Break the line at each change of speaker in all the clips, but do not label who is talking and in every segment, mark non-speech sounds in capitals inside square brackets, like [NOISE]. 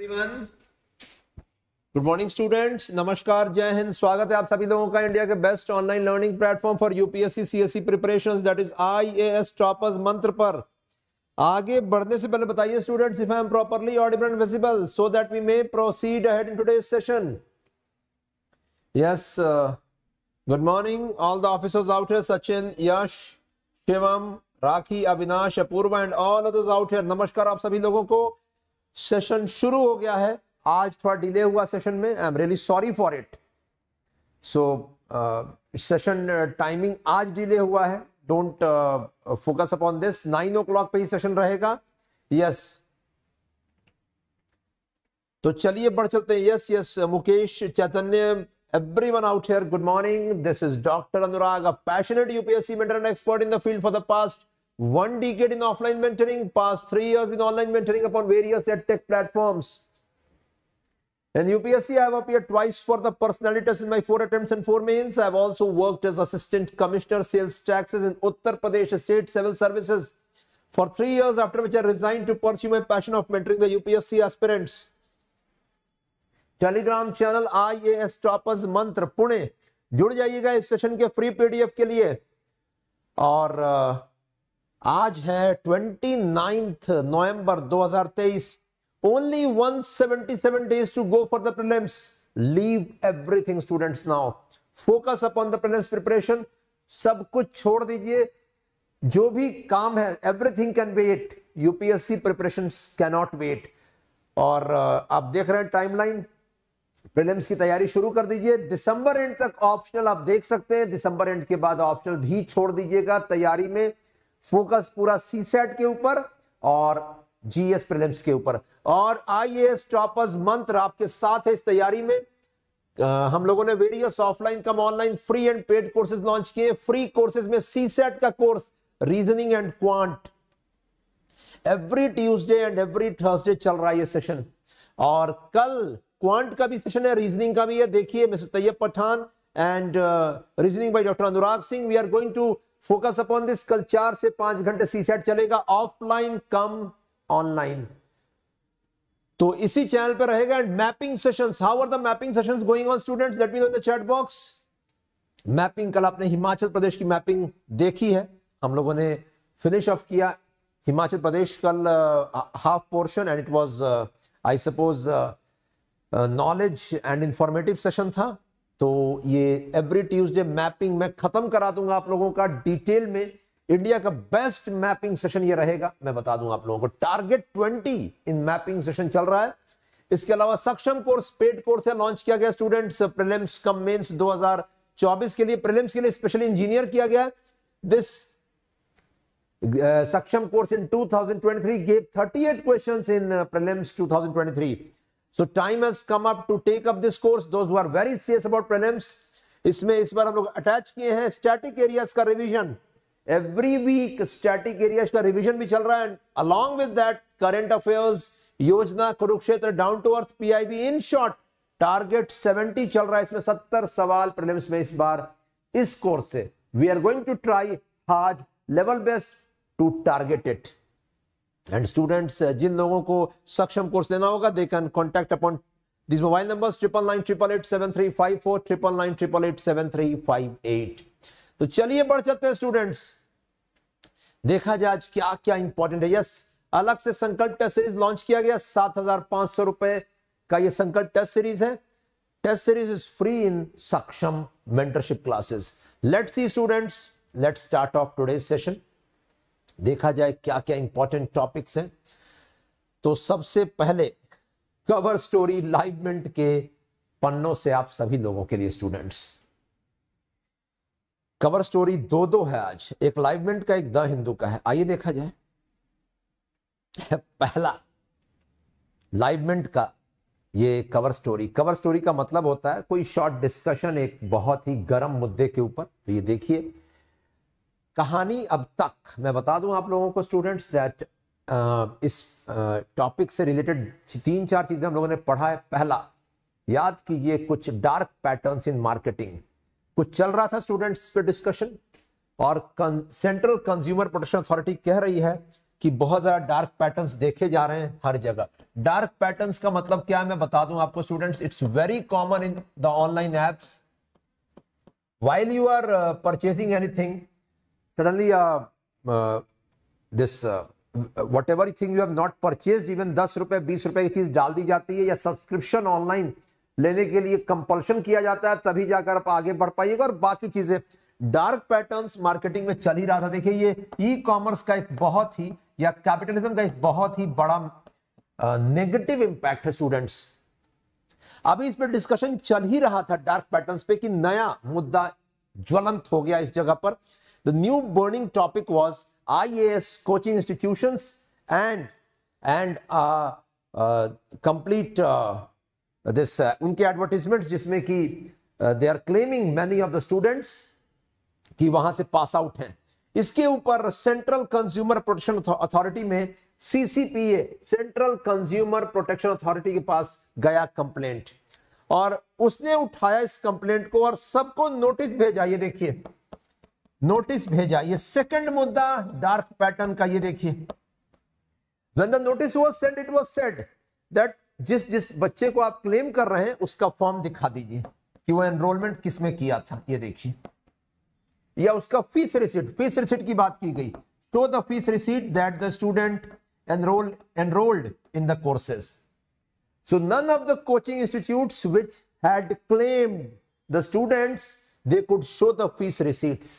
Good morning students नमस्कार जय हिंद स्वागत है आप सभी लोगों का इंडिया के best online learning platform for UPSC CSC preparations that is IAS toppers Mantra पर आगे बढ़ने से पहले बताइए students if I am properly audible and visible so that we may proceed ahead in today's session yes good morning all the officers out here Sachin Yash Shivam Rakhi Avinash Apoorva and all others out here नमस्कार आप सभी लोगों को सेशन शुरू हो गया है आज थोड़ा डिले हुआ सेशन में I am really sorry for it so session timing uh, आज डिले हुआ है don't focus upon this nine o'clock पे ही सेशन रहेगा यस तो चलिए बढ़ चलते हैं yes yes Mukesh Chaitanya everyone out here good morning this is doctor Anurag passionate UPSC mentor and expert in the field for the past one decade in offline mentoring, past three years in online mentoring upon various edtech platforms. In UPSC, I have appeared twice for the personality test in my four attempts and four mains. I have also worked as assistant commissioner sales taxes in Uttar Pradesh State Civil Services for three years, after which I resigned to pursue my passion of mentoring the UPSC aspirants. Telegram channel IAS Toppers Mantra Pune. Join Pune session जाइएगा इस session के free आज है 29th नवंबर 2023 only 177 days to go for the prelims leave everything students now focus upon the prelims preparation सब कुछ छोड़ दीजिए जो भी काम है everything can wait UPSC preparation cannot wait और uh, आप देख रहे हैं टाइमलाइन प्रीलिम्स की तैयारी शुरू कर दीजिए दिसंबर एंड तक ऑप्शनल आप देख सकते हैं दिसंबर एंड के बाद ऑप्शनल भी छोड़ दीजिएगा तैयारी में फोकस पूरा सी सेट के ऊपर और जीएस प्रीलिम्स के ऊपर और आईएएस टॉपर्स मंत्र आपके साथ है इस तैयारी में आ, हम लोगों ने various offline cum online free and paid courses launch किए फ्री कोर्सेज में सी सेट का course reasoning and quant every Tuesday and every Thursday चल रहा है ये सेशन और कल क्वांट का भी सेशन है रीजनिंग का भी है देखिए mister Tayyab Pathan and reasoning by doctor Anurag Singh we are going to focus upon this कल चार से पांच घंटे सी सेट चलेगा ऑफलाइन कम ऑनलाइन तो इसी चैनल पर रहेगा and mapping sessions how are the mapping sessions going on students let me know in the chat box mapping कल आपने हिमाचल प्रदेश की मैपिंग देखी है हम लोगों ने फिनिश ऑफ किया हिमाचल प्रदेश कल half portion and it was I suppose knowledge and informative session था तो ये एवरी ट्यूजडे मैपिंग मैं खत्म करा दूंगा आप लोगों का डिटेल में इंडिया का बेस्ट मैपिंग सेशन ये रहेगा मैं बता दूंगा आप लोगों को टारगेट 20 इन मैपिंग सेशन चल रहा है इसके अलावा सक्षम कोर्स पेड कोर्स है लॉन्च किया गया स्टूडेंट्स प्रिलिम्स कम मेंस दो के लिए प्रिलिम्स के लिए स्पेशल इंजीनियर किया गया this uh, Saksham course in 2023 gave thirty eight question in twenty three so time has come up to take up this course those who are very serious about prelims इसमें इस बार हम लोग attach किए हैं static areas का revision every week static areas का revision भी चल रहा है along with that current affairs Yojana Kurukshetra down to earth PIB in short target 70 चल रहा है इसमें 70 सवाल प्रीलिम्स में इस बार इस कोर्स से we are going to try hard level best to target it and students uh, जिन लोगों को सक्षम कोर्स लेना होगा they can contact upon this mobile number triple nine triple eight seven three five four triple nine triple eight seven three five eight तो चलिए बढ़ चलते हैं स्टूडेंट्स देखा जाए आज क्या क्या इंपॉर्टेंट है यस अलग से संकल्प टेस्ट सीरीज लॉन्च किया गया सात हजार पांच सौ रुपए का यह संकल्प टेस्ट सीरीज है test series is free in Saksham mentorship classes let's see students let's start off today session देखा जाए क्या क्या इंपॉर्टेंट टॉपिक्स हैं तो सबसे पहले कवर स्टोरी लाइवमेंट के पन्नों से आप सभी लोगों के लिए स्टूडेंट्स कवर स्टोरी दो दो है आज एक लाइवमेंट का एक द हिंदू का है आइए देखा जाए पहला लाइवमेंट का ये कवर स्टोरी कवर स्टोरी का मतलब होता है कोई शॉर्ट डिस्कशन एक बहुत ही गर्म मुद्दे के ऊपर तो ये देखिए कहानी अब तक मैं बता दूं आप लोगों को स्टूडेंट्स दैट इस टॉपिक से रिलेटेड तीन चार चीजें हम लोगों ने पढ़ा है पहला याद कीजिए कुछ डार्क पैटर्न्स इन मार्केटिंग कुछ चल रहा था स्टूडेंट्स पे डिस्कशन और सेंट्रल कंज्यूमर प्रोटेक्शन अथॉरिटी कह रही है कि बहुत ज्यादा डार्क पैटर्न देखे जा रहे हैं हर जगह डार्क पैटर्न का मतलब क्या है मैं बता दूं आपको students it's very common in the online apps while you are purchasing anything suddenly uh, uh, this uh, whatever thing you have not purchased even 10 rupees 20 rupees की चीज डाल दी जाती है या सब्सक्रिप्शन ऑनलाइन लेने के लिए कंपल्शन किया जाता है तभी जाकर आप आगे बढ़ पाइएगा और बाकी चीजें डार्क पैटर्न्स मार्केटिंग में चल ही रहा था देखिए ये ई कॉमर्स का एक बहुत ही या कैपिटलिज्म का एक बहुत ही बड़ा नेगेटिव uh, इंपैक्ट है स्टूडेंट्स अभी इस पर डिस्कशन चल ही रहा था डार्क पैटर्न्स पे कि नया मुद्दा ज्वलंत हो गया इस जगह पर The new burning topic was IAS coaching institutions and and uh, uh, complete uh, this uh, उनके advertisements jisme ki uh, they are claiming many of the students ki wahan se pass out hain iske upar central consumer protection authority mein ccpa central consumer protection authority ke paas gaya complaint और उसने उठाया इस complaint को और सबको notice भेजा ये देखिए नोटिस भेजा ये सेकंड मुद्दा डार्क पैटर्न का ये देखिए when the notice was send it was said that जिस जिस बच्चे को आप क्लेम कर रहे हैं उसका फॉर्म दिखा दीजिए कि वो एनरोलमेंट किसमें किया था ये देखिए या उसका फीस रिसीट फीस रिसीट की बात की गई show the fees receipt that the student enrol enrolled in the courses so none of the coaching institute which had claimed the students they could show the fees receipts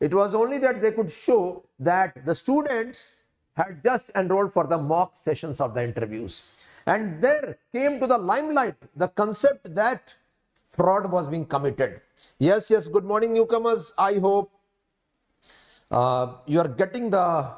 It was only that they could show that the students had just enrolled for the mock sessions of the interviews. And there came to the limelight the concept that fraud was being committed. Yes, yes, good morning, newcomers. I hope uh, you are getting the uh,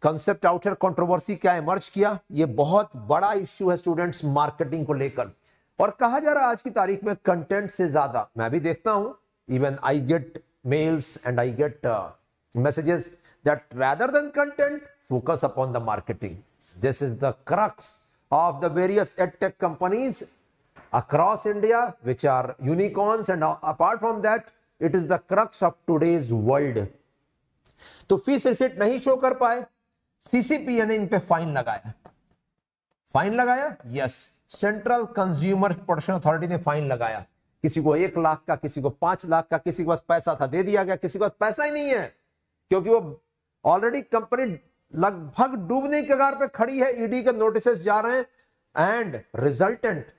concept. Outer controversy, क्या emerge किया ये बहुत बड़ा issue है students marketing को लेकर और कहा जा रहा है आज की तारीख में content से ज्यादा मैं भी देखता हूं Even I get. mails and I get uh, messages that rather than content, focus upon the marketing. This is the crux of the various edtech companies across India, which are unicorns. And uh, apart from that, it is the crux of today's world. तो fees receipt nahi show kar paaye CCPA ne in pe fine lagaya fine lagaya yes central consumer protection authority ने fine लगाया किसी को एक लाख का किसी को पांच लाख का किसी के पास पैसा था दे दिया गया किसी के पास पैसा ही नहीं है क्योंकि वो ऑलरेडी कंपनी लगभग डूबने के कगार पे खड़ी है ईडी e के नोटिसेस जा रहे हैं and resultant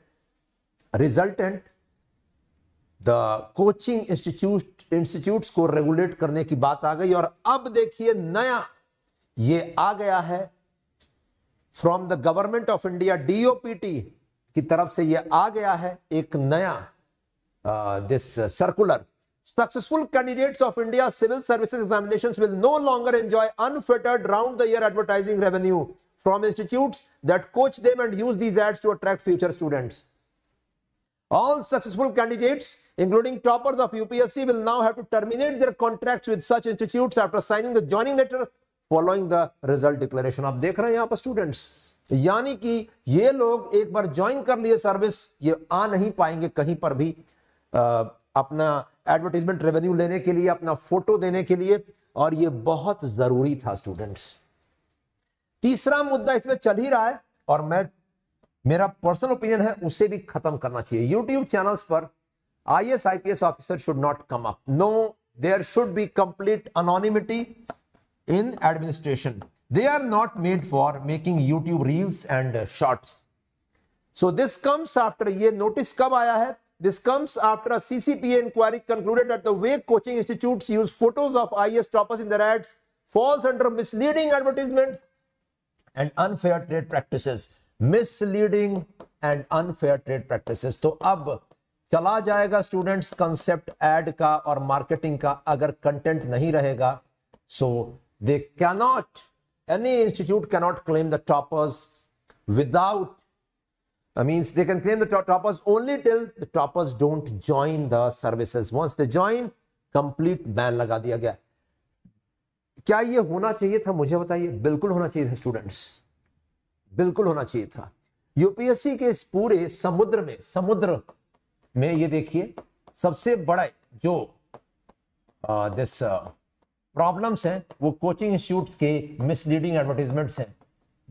resultant the coaching institute institute को रेगुलेट करने की बात आ गई और अब देखिए नया ये आ गया है from the government of India DOPT की तरफ से ये आ गया है एक नया Uh, this uh, circular. Successful candidates of India's civil services examinations will no longer enjoy unfettered round-the-year advertising revenue from institutes that coach them and use these ads to attract future students. All successful candidates, including toppers of UPSC, will now have to terminate their contracts with such institutes after signing the joining letter following the result declaration. of देख रहे हैं students. पर students यानी कि ये join एक service, join कर लिए सर्विस ये आ नहीं पाएंगे कहीं पर अपना एडवर्टीजमेंट रेवेन्यू लेने के लिए अपना फोटो देने के लिए और ये बहुत जरूरी था स्टूडेंट्स तीसरा मुद्दा इसमें चल ही रहा है और मैं मेरा पर्सनल ओपिनियन है उसे भी खत्म करना चाहिए यूट्यूब चैनल्स पर I S I P S officer should not come up no there should be complete anonymity in administration they are not made for making YouTube reels and shorts so this comes after ये notice कब आया है This comes after a CCP inquiry concluded that the way coaching institutes use photos of IS toppers in their ads falls under misleading advertisement and unfair trade practices. Misleading and unfair trade practices. So, ab chala जाएगा students concept ad ka or marketing ka agar content nahi rahega. So, they cannot any institute cannot claim the toppers without. I means they can claim the top toppers only till the toppers don't join the services. Once they join, complete ban लगा दिया गया क्या ये होना चाहिए था मुझे बताइए बिल्कुल होना चाहिए था स्टूडेंट्स बिल्कुल होना चाहिए था यूपीएससी के इस पूरे समुद्र में समुद्र में ये देखिए सबसे बड़ा जो दिस प्रॉब्लम्स हैं वो कोचिंग इंस्टीट्यूट्स के मिसलीडिंग एडवर्टीजमेंट्स हैं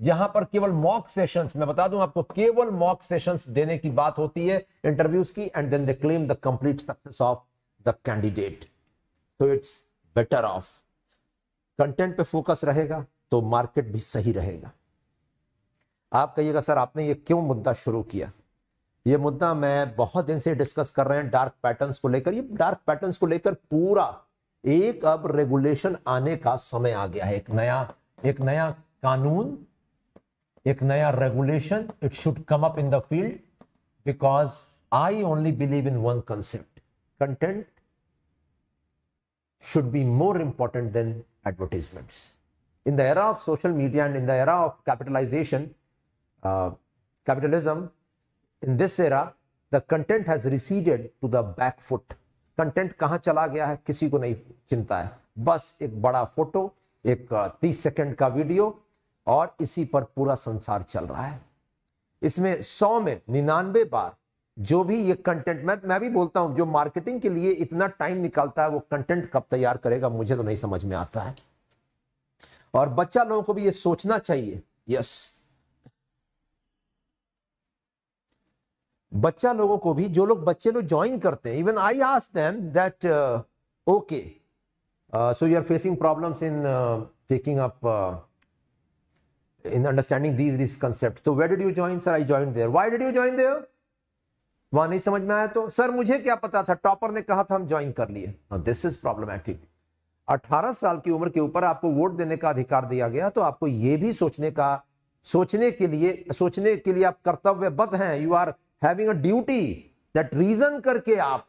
यहां पर केवल मॉक सेशंस मैं बता दूं आपको केवल मॉक सेशंस देने की बात होती है इंटरव्यूज की and then they claim the complete success of the candidate तो इट्स बेटर ऑफ कंटेंट पे फोकस रहेगा तो मार्केट भी सही रहेगा आप कहिएगा सर आपने ये क्यों मुद्दा शुरू किया ये मुद्दा मैं बहुत दिन से डिस्कस कर रहे हैं डार्क पैटर्न्स को लेकर ये डार्क पैटर्न्स को लेकर पूरा एक अब रेगुलेशन आने का समय आ गया है एक नया एक नया कानून एक नया regulation it should come up in the field because I only believe in one concept content should be more important than advertisement in the era of social media and in the era of capitalization capitalism in this era the content has receded to the back foot content कहां चला गया है किसी को नहीं चिंता है बस एक बड़ा फोटो एक uh, तीस सेकेंड का वीडियो और इसी पर पूरा संसार चल रहा है इसमें सौ में निन्यानवे बार जो भी ये कंटेंट मैं मैं भी बोलता हूं जो मार्केटिंग के लिए इतना टाइम निकालता है वो कंटेंट कब तैयार करेगा मुझे तो नहीं समझ में आता है और बच्चा लोगों को भी ये सोचना चाहिए यस बच्चा लोगों को भी जो लोग बच्चे लोग ज्वाइन करते हैं even I ask them that okay so you are facing problems in taking up in understanding these these concepts. So where did you join, sir? I joined there. Why did you join there? वहां नहीं समझ में आया तो sir मुझे क्या पता था टॉपर ने कहा था हम ज्वाइन कर लिए दिस इज प्रॉब्लमैटिक 18 साल की उम्र के ऊपर आपको वोट देने का अधिकार दिया गया तो आपको यह भी सोचने का सोचने के लिए सोचने के लिए आप कर्तव्यबद्ध हैं you are having a duty that reason करके आप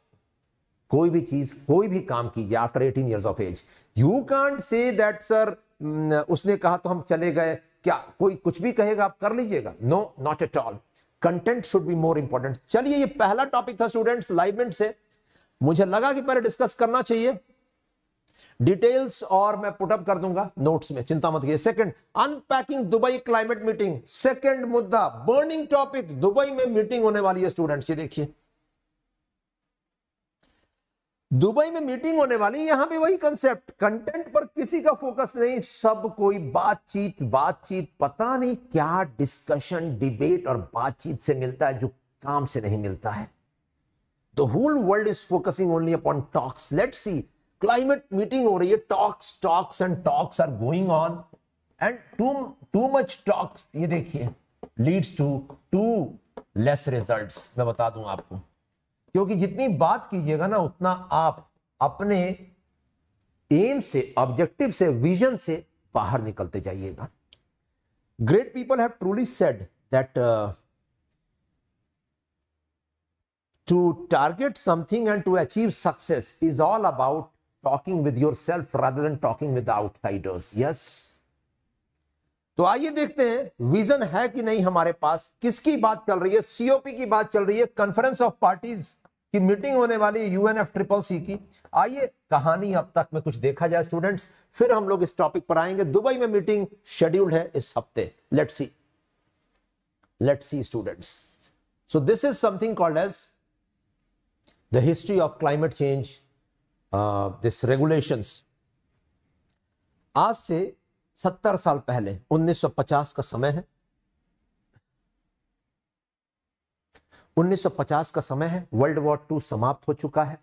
कोई भी चीज कोई भी काम कीजिए after 18 years of age you can't say that sir उसने कहा तो हम चले गए क्या कोई कुछ भी कहेगा आप कर लीजिएगा no not at all content should be more important चलिए ये पहला टॉपिक था स्टूडेंट्स लाइवमेंट से मुझे लगा कि पहले डिस्कस करना चाहिए डिटेल्स और मैं पुटअप कर दूंगा नोट्स में चिंता मत कीजिए second unpacking Dubai climate meeting second मुद्दा बर्निंग टॉपिक दुबई में मीटिंग होने वाली है स्टूडेंट्स ये देखिए दुबई में मीटिंग होने वाली यहां पे वही कंसेप्ट कंटेंट पर किसी का फोकस नहीं सब कोई बातचीत बातचीत पता नहीं क्या डिस्कशन डिबेट और बातचीत से मिलता है जो काम से नहीं मिलता है the whole world is focusing only upon talks let see climate meeting हो रही है talks talks and talks are going on and too too much talks ये देखिए leads to too less result मैं बता दूं आपको क्योंकि जितनी बात कीजिएगा ना उतना आप अपने एम से ऑब्जेक्टिव से विजन से बाहर निकलते जाइएगा great people have truly said that to target something and to achieve success is all about talking with yourself rather than talking with outsiders yes तो आइए देखते हैं विजन है कि नहीं हमारे पास किसकी बात चल रही है सीओपी की बात चल रही है कॉन्फ्रेंस ऑफ पार्टीज की मीटिंग होने वाली है यूएनएफ ट्रिपल सी की आइए कहानी अब तक में कुछ देखा जाए स्टूडेंट्स फिर हम लोग इस टॉपिक पर आएंगे दुबई में मीटिंग शेड्यूल्ड है इस हफ्ते let see let see students so this is something called as the history of climate change this regulation आज से सत्तर साल पहले 1950 का समय है 1950 का समय है वर्ल्ड वॉर टू समाप्त हो चुका है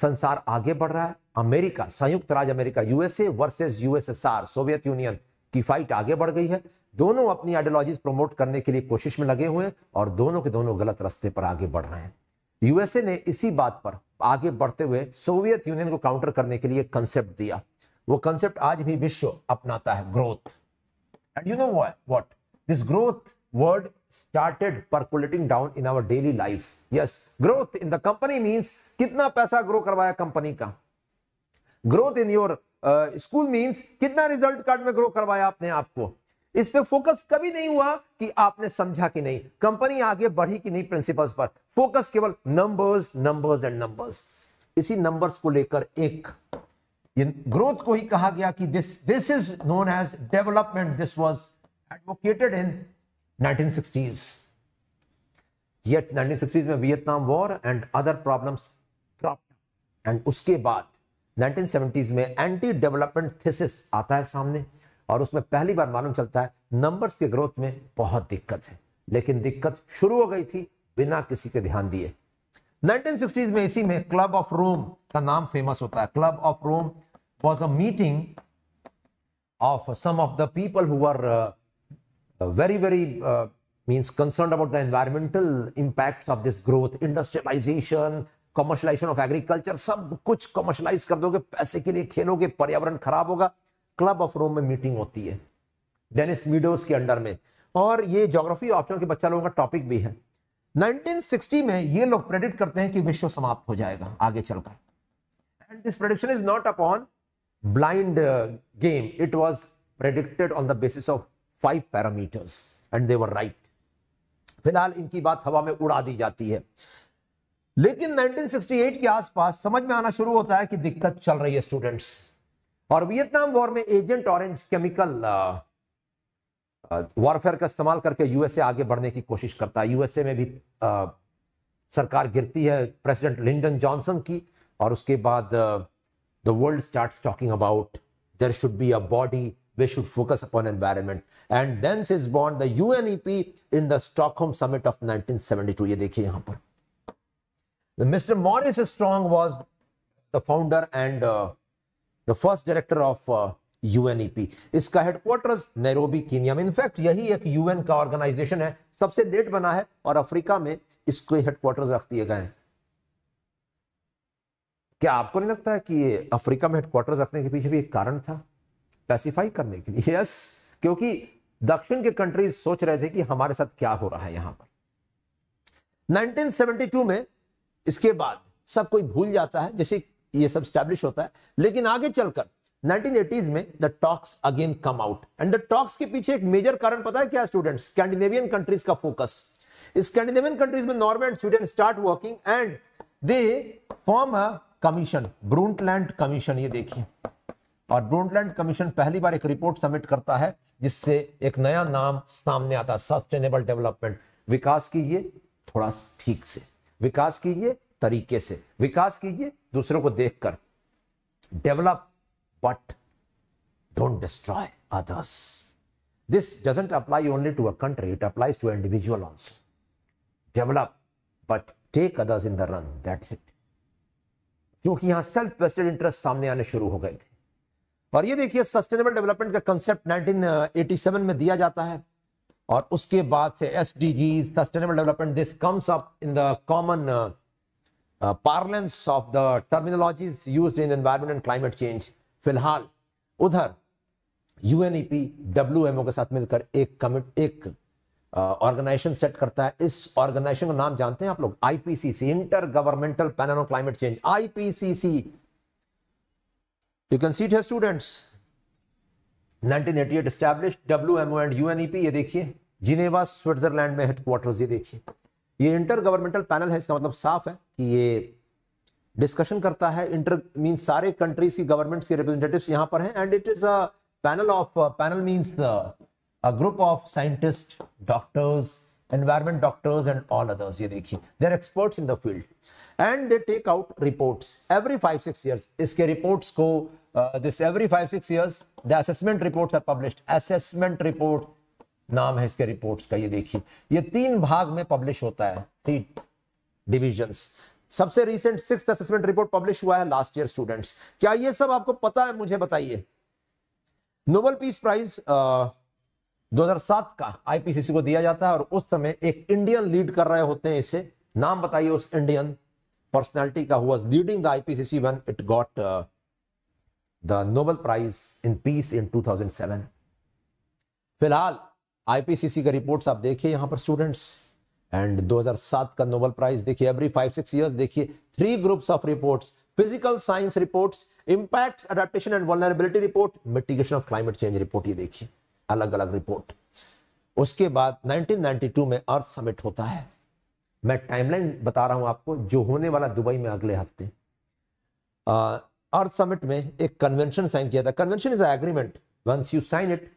संसार आगे बढ़ रहा है अमेरिका संयुक्त राज्य America USA versus USSR Soviet Union की फाइट आगे बढ़ गई है दोनों अपनी आइडियोलॉजीज प्रमोट करने के लिए कोशिश में लगे हुए और दोनों के दोनों गलत रास्ते पर आगे बढ़ रहे हैं यूएसए ने इसी बात पर आगे बढ़ते हुए सोवियत यूनियन को काउंटर करने के लिए कंसेप्ट दिया वो कंसेप्ट आज भी विश्व अपनाता है growth and you know what this growth word started percolating down in our daily life. Yes, growth in the company means कितना पैसा grow करवाया कंपनी का growth in your school means कितना रिजल्ट कार्ड में ग्रो करवाया आपने आपको इस पे फोकस कभी नहीं हुआ कि आपने समझा कि नहीं कंपनी आगे बढ़ी कि नहीं प्रिंसिपल्स पर फोकस केवल नंबर्स नंबर्स एंड नंबर्स इसी नंबर्स को लेकर एक ग्रोथ को ही कहा गया कि this this is known as development this was advocated in 1960s. Yet 1960s में Vietnam war and other problems cropped and उसके बाद 1970s में एंटी डेवलपमेंट थीसिस आता है सामने और उसमें पहली बार मालूम चलता है नंबर्स के ग्रोथ में बहुत दिक्कत है लेकिन दिक्कत शुरू हो गई थी बिना किसी के ध्यान दिए 1960s में इसी में क्लब ऑफ रोम का नाम फेमस होता है club of Rome was a meeting of some of the people हुआ very, very uh, means concerned about the environmental impacts of this growth, industrialization, commercialization of agriculture सब कुछ कमर्शलाइज कर दोगे पैसे के लिए खेलोगे पर्यावरण खराब होगा क्लब ऑफ रोम में मीटिंग होती है डेनिस मीडोस के अंडर में और ये जोग्राफी ऑप्शन के बच्चा लोगों का टॉपिक भी है 1960 में ये लोग प्रेडिक्ट करते हैं कि विश्व समाप्त हो जाएगा आगे चलकर and this prediction is not upon blind game it was predicted on the basis of five parameters and they were right फिलहाल इनकी बात हवा में उड़ा दी जाती है लेकिन 1968 के आसपास समझ में आना शुरू होता है कि दिक्कत चल रही है स्टूडेंट्स और वियतनाम वॉर में एजेंट ऑरेंज केमिकल वॉरफेयर का इस्तेमाल करके यूएसए आगे बढ़ने की कोशिश करता है यूएसए में भी आ, uh, सरकार गिरती है प्रेसिडेंट लिंडन जॉनसन की और उसके बाद the world start talking about there should be a body they should focus upon environment. And then is born the UNEP in the Stockholm Summit of 1972. ye dekhiye yahan par the Mr. Morris Strong was the founder and uh, the first director of uh, UNEP इसका headquarters Nairobi Kenya में in fact यही एक UN का organisation है सबसे late बना है और अफ्रीका में इसको हेडक्वार्टर्स रख दिए गए हैं क्या आपको नहीं लगता है कि ये अफ्रीका में हेडक्वार्टर रखने के पीछे भी एक कारण था पैसिफाई करने के लिए यस क्योंकि दक्षिण के कंट्रीज सोच रहे थे कि हमारे साथ क्या हो रहा है यहां पर 1972 में इसके बाद सब कोई भूल जाता है जैसे ये सब स्टैब्लिश होता है लेकिन आगे चलकर 1980s में the talks again come out and the talks के पीछे एक मेजर कारण पता है क्या स्टूडेंट स्कैंडिनेवियन कंट्रीज का फोकस स्कैंडिनेवियन कंट्रीज में Norway and Sweden start working and they form a commission Brundtland commission ये देखिए और ब्रूंडलैंड कमीशन पहली बार एक रिपोर्ट सबमिट करता है जिससे एक नया नाम सामने आता है सस्टेनेबल डेवलपमेंट विकास कीजिए थोड़ा ठीक से विकास कीजिए तरीके से विकास कीजिए दूसरों को देखकर develop but don't destroy others this doesn't apply only to a country it applies to individual also develop but take others in the run that's it क्योंकि यहां सेल्फ वेस्टेड इंटरेस्ट सामने आने शुरू हो गए थे और ये देखिए सस्टेनेबल डेवलपमेंट का कंसेप्ट 1987 में दिया जाता है और उसके बाद से as sustainable development this comes up in the common parlance of the terminologies use in environment and climate change फिलहाल उधर यूएनईपी डब्ल्यूएमओ e के साथ मिलकर एक कमिट एक ऑर्गेनाइजेशन uh, सेट करता है इस ऑर्गेनाइजेशन का नाम जानते हैं आप लोग IPCC intergovernmental panel on climate change IPCC you can see it है students 1988 establish WMO and UNEP ये देखिए जिनेवा स्विट्जरलैंड में हेडक्वार्टर ये देखिए ये इंटर गवर्नमेंटल पैनल है इसका मतलब साफ है कि ये डिस्कशन करता है इंटर मीन सारे कंट्रीज की गवर्नमेंट्स के रिप्रेजेंटेटिव्स यहां पर हैं and it is a panel of panel means a group of scientist doctors environment doctors and all others ये देखिए they are experts in the field and they take out reports every five six years इसके reports को uh, this every five six years the assessment reports are published assessment नाम है इसके reports का ये देखिए ये तीन भाग में पब्लिश होता है डिविजन्स सबसे recent six assessment report publish हुआ है लास्ट ईयर स्टूडेंट्स क्या ये सब आपको पता है मुझे बताइए नोबल पीस प्राइज 2007 का आईपीसीसी को दिया जाता है और उस समय एक इंडियन लीड कर रहे होते हैं इसे नाम बताइए उस इंडियन पर्सनैलिटी का हुआ leading the IPCC one it got the Nobel prize in peace in 2007 फिलहाल आईपीसीसी का रिपोर्ट्स आप देखिए यहां पर स्टूडेंट्स एंड 2007 का नोबल प्राइज देखिए एवरी फाइव सिक्स ईयर्स देखिए three groups of reports physical science reports impacts adaptation and vulnerability report mitigation of climate change report ये देखिए अलग अलग रिपोर्ट उसके बाद 1992 में अर्थ समिट होता है मैं टाइमलाइन बता रहा हूं आपको जो होने वाला दुबई में अगले हफ्ते अर्थ समिट में एक कन्वेंशन साइन किया था convention is agreement once you sign it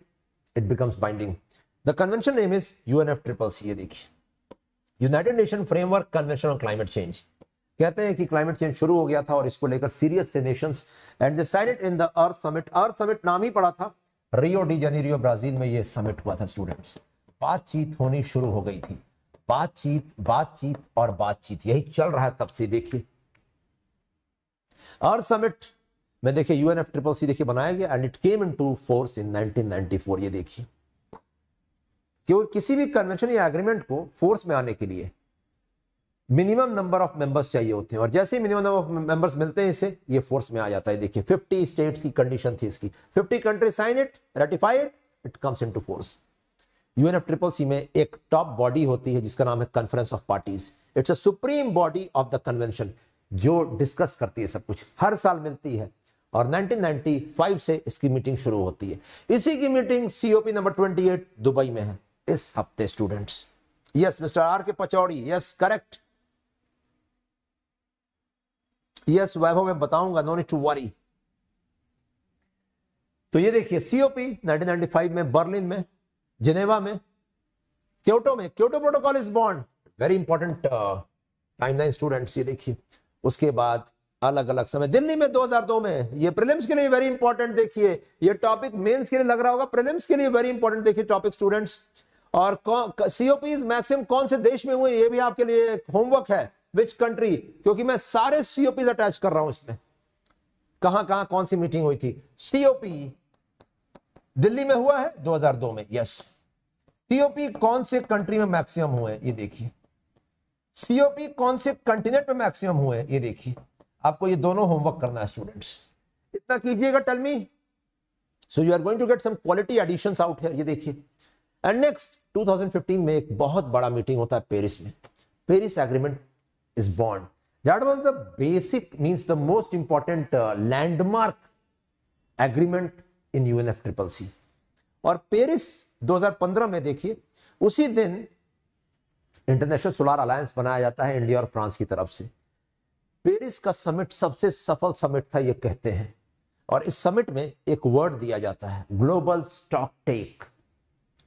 it becomes binding the convention name is UNF triple C ये देखिए United Nation framework convention on climate change कहते हैं कि क्लाइमेट चेंज शुरू हो गया था और इसको लेकर सीरियस थे nations and they sign it in the earth summit earth summit नाम ही पड़ा था रियो डी जेनेरियो ब्राजील में ये समिट हुआ था स्टूडेंट्स बातचीत होनी शुरू हो गई थी बातचीत बातचीत और बातचीत यही चल रहा है तब से देखिए अर्थ समिट में देखिए यूएनएफ ट्रिपल सी देखिए बनाया गया and it came in to force in 1994 ये देखिए कि किसी भी कन्वेंशन या एग्रीमेंट को फोर्स में आने के लिए मिनिमम नंबर ऑफ मेंबर्स चाहिए होते हैं और जैसे ही मिनिमम नंबर ऑफ मेंबर्स मिलते हैं इसे ये फोर्स में आ जाता है देखिए 50 स्टेट्स की कंडीशन थी इसकी 50 country sign it ratified it it comes into force UNF triple C में एक टॉप बॉडी होती है जिसका नाम है conference of parties it's a supreme body of the convention जो डिस्कस करती है सब कुछ हर साल मिलती है और 1995 से इसकी मीटिंग शुरू होती है इसी की मीटिंग सीओपी नंबर 28 दुबई में है इस हफ्ते students yes mister R K Pachauri yes correct yes Vaibhav मैं बताऊंगा नो नी टू वरी तो ये देखिए सीओपी 1995 में बर्लिन में जिनेवा में क्योटो में Kyoto protocol is bond very important timeline students ये देखिए उसके बाद अलग अलग समय दिल्ली में 2002 में ये प्रीलिम्स के लिए वेरी इंपॉर्टेंट देखिए ये टॉपिक मेंस के लिए लग रहा होगा प्रीलिम्स के लिए वेरी इंपॉर्टेंट देखिए टॉपिक स्टूडेंट्स और सीओपीज मैक्सिम कौन से देश में हुए ये भी आपके लिए होमवर्क है विच कंट्री क्योंकि मैं सारे सीओपीज अटैच कर रहा हूं इसमें कहां कहां कौन सी मीटिंग हुई थी सीओपी दिल्ली में हुआ है 2002 में यस सीओपी कौन से कंट्री में मैक्सिमम हुए ये देखिए सीओपी कौन से कंटिनेंट पे मैक्सिमम हुए ये देखिए आपको ये दोनों होमवर्क करना है स्टूडेंट्स इतना कीजिएगा tell me so you are going to get some quality edition out है ये देखिए एंड नेक्स्ट 2015 में एक बहुत बड़ा मीटिंग होता है पेरिस में Paris agreement is bond that was the basic means the most important landmark agreement in UNF triple C और पेरिस 2015 में देखिए उसी दिन इंटरनेशनल सोलार अलायंस बनाया जाता है इंडिया और फ्रांस की तरफ से पेरिस का समिट सबसे सफल समिट था ये कहते हैं और इस समिट में एक वर्ड दिया जाता है global stock take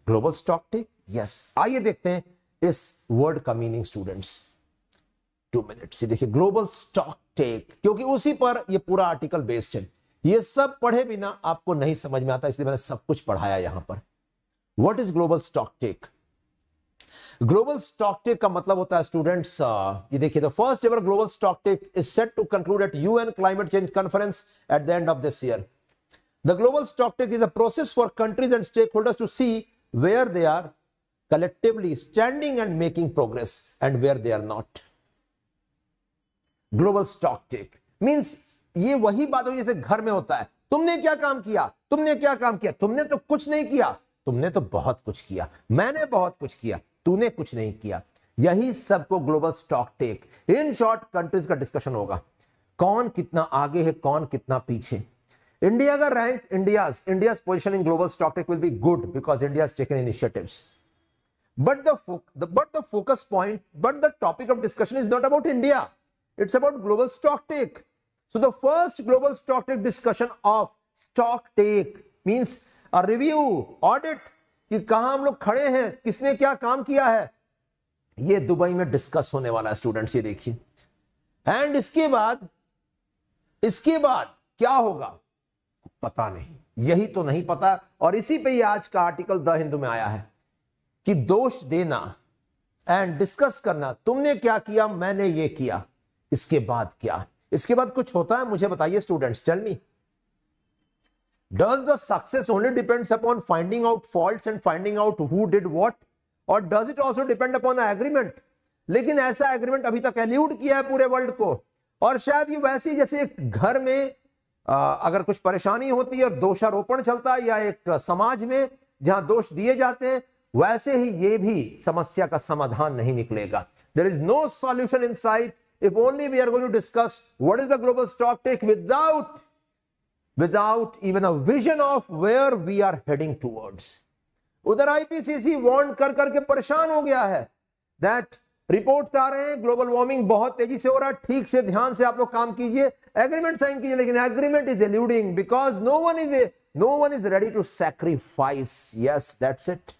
global stock take yes आइए देखते हैं इस वर्ड का मीनिंग स्टूडेंट्स टू मिनट्स देखिए ग्लोबल स्टॉक टेक क्योंकि उसी पर यह पूरा आर्टिकल बेस्ड है ये सब पढ़े बिना आपको नहीं समझ में आता इसलिए मैंने सब कुछ पढ़ाया यहां पर what is global stock take global stock take का मतलब होता है स्टूडेंट्स uh, ये देखिए the first ever global stock take is set to conclude at UN climate change conference at the end of this year the global stock take is a process for countries and stakeholders to see where they are collectively standing and making progress and where they are not global stock take means ये वही बात होगी जैसे घर में होता है तुमने क्या काम किया तुमने क्या काम किया तुमने तो कुछ नहीं किया तुमने तो बहुत कुछ किया मैंने बहुत कुछ किया तूने कुछ नहीं किया यही सबको global stock take in short countries का डिस्कशन होगा कौन कितना आगे है कौन कितना पीछे इंडिया का rank India India position in global stock take will be good because India taken initiative but the but the focus point but the topic of discussion is not about India it's about global stock take so the first global stock take discussion of stock take means review audit कि कहां हम लोग खड़े हैं किसने क्या काम किया है ये दुबई में डिस्कस होने वाला है स्टूडेंट्स ये देखिए एंड इसके बाद इसके बाद क्या होगा पता नहीं यही तो नहीं पता और इसी पे ये आज का आर्टिकल द हिंदू में आया है कि दोष देना एंड डिस्कस करना तुमने क्या किया मैंने ये किया इसके बाद क्या इसके बाद कुछ होता है मुझे बताइए स्टूडेंट्स चलनी Does the success only depends upon finding out faults and finding out who did what? or does it also depend upon the agreement लेकिन ऐसा एग्रीमेंट अभी तक एल्यूड किया है पूरे वर्ल्ड को और शायद ये वैसी जैसे घर में आ, अगर कुछ परेशानी होती है और दोषारोपण चलता है या एक समाज में जहां दोष दिए जाते हैं वैसे ही ये भी समस्या का समाधान नहीं निकलेगा there is no solution in sight if only we are going to discuss what is the global stock take without without even a vision of where we are heading towards. उधर आईपीसीसी वार्न कर करके परेशान हो गया है that report आ रहे हैं global warming बहुत तेजी से हो रहा है ठीक से ध्यान से आप लोग काम कीजिए एग्रीमेंट साइन कीजिए लेकिन agreement is eluding because no one is no one is ready to sacrifice yes that's it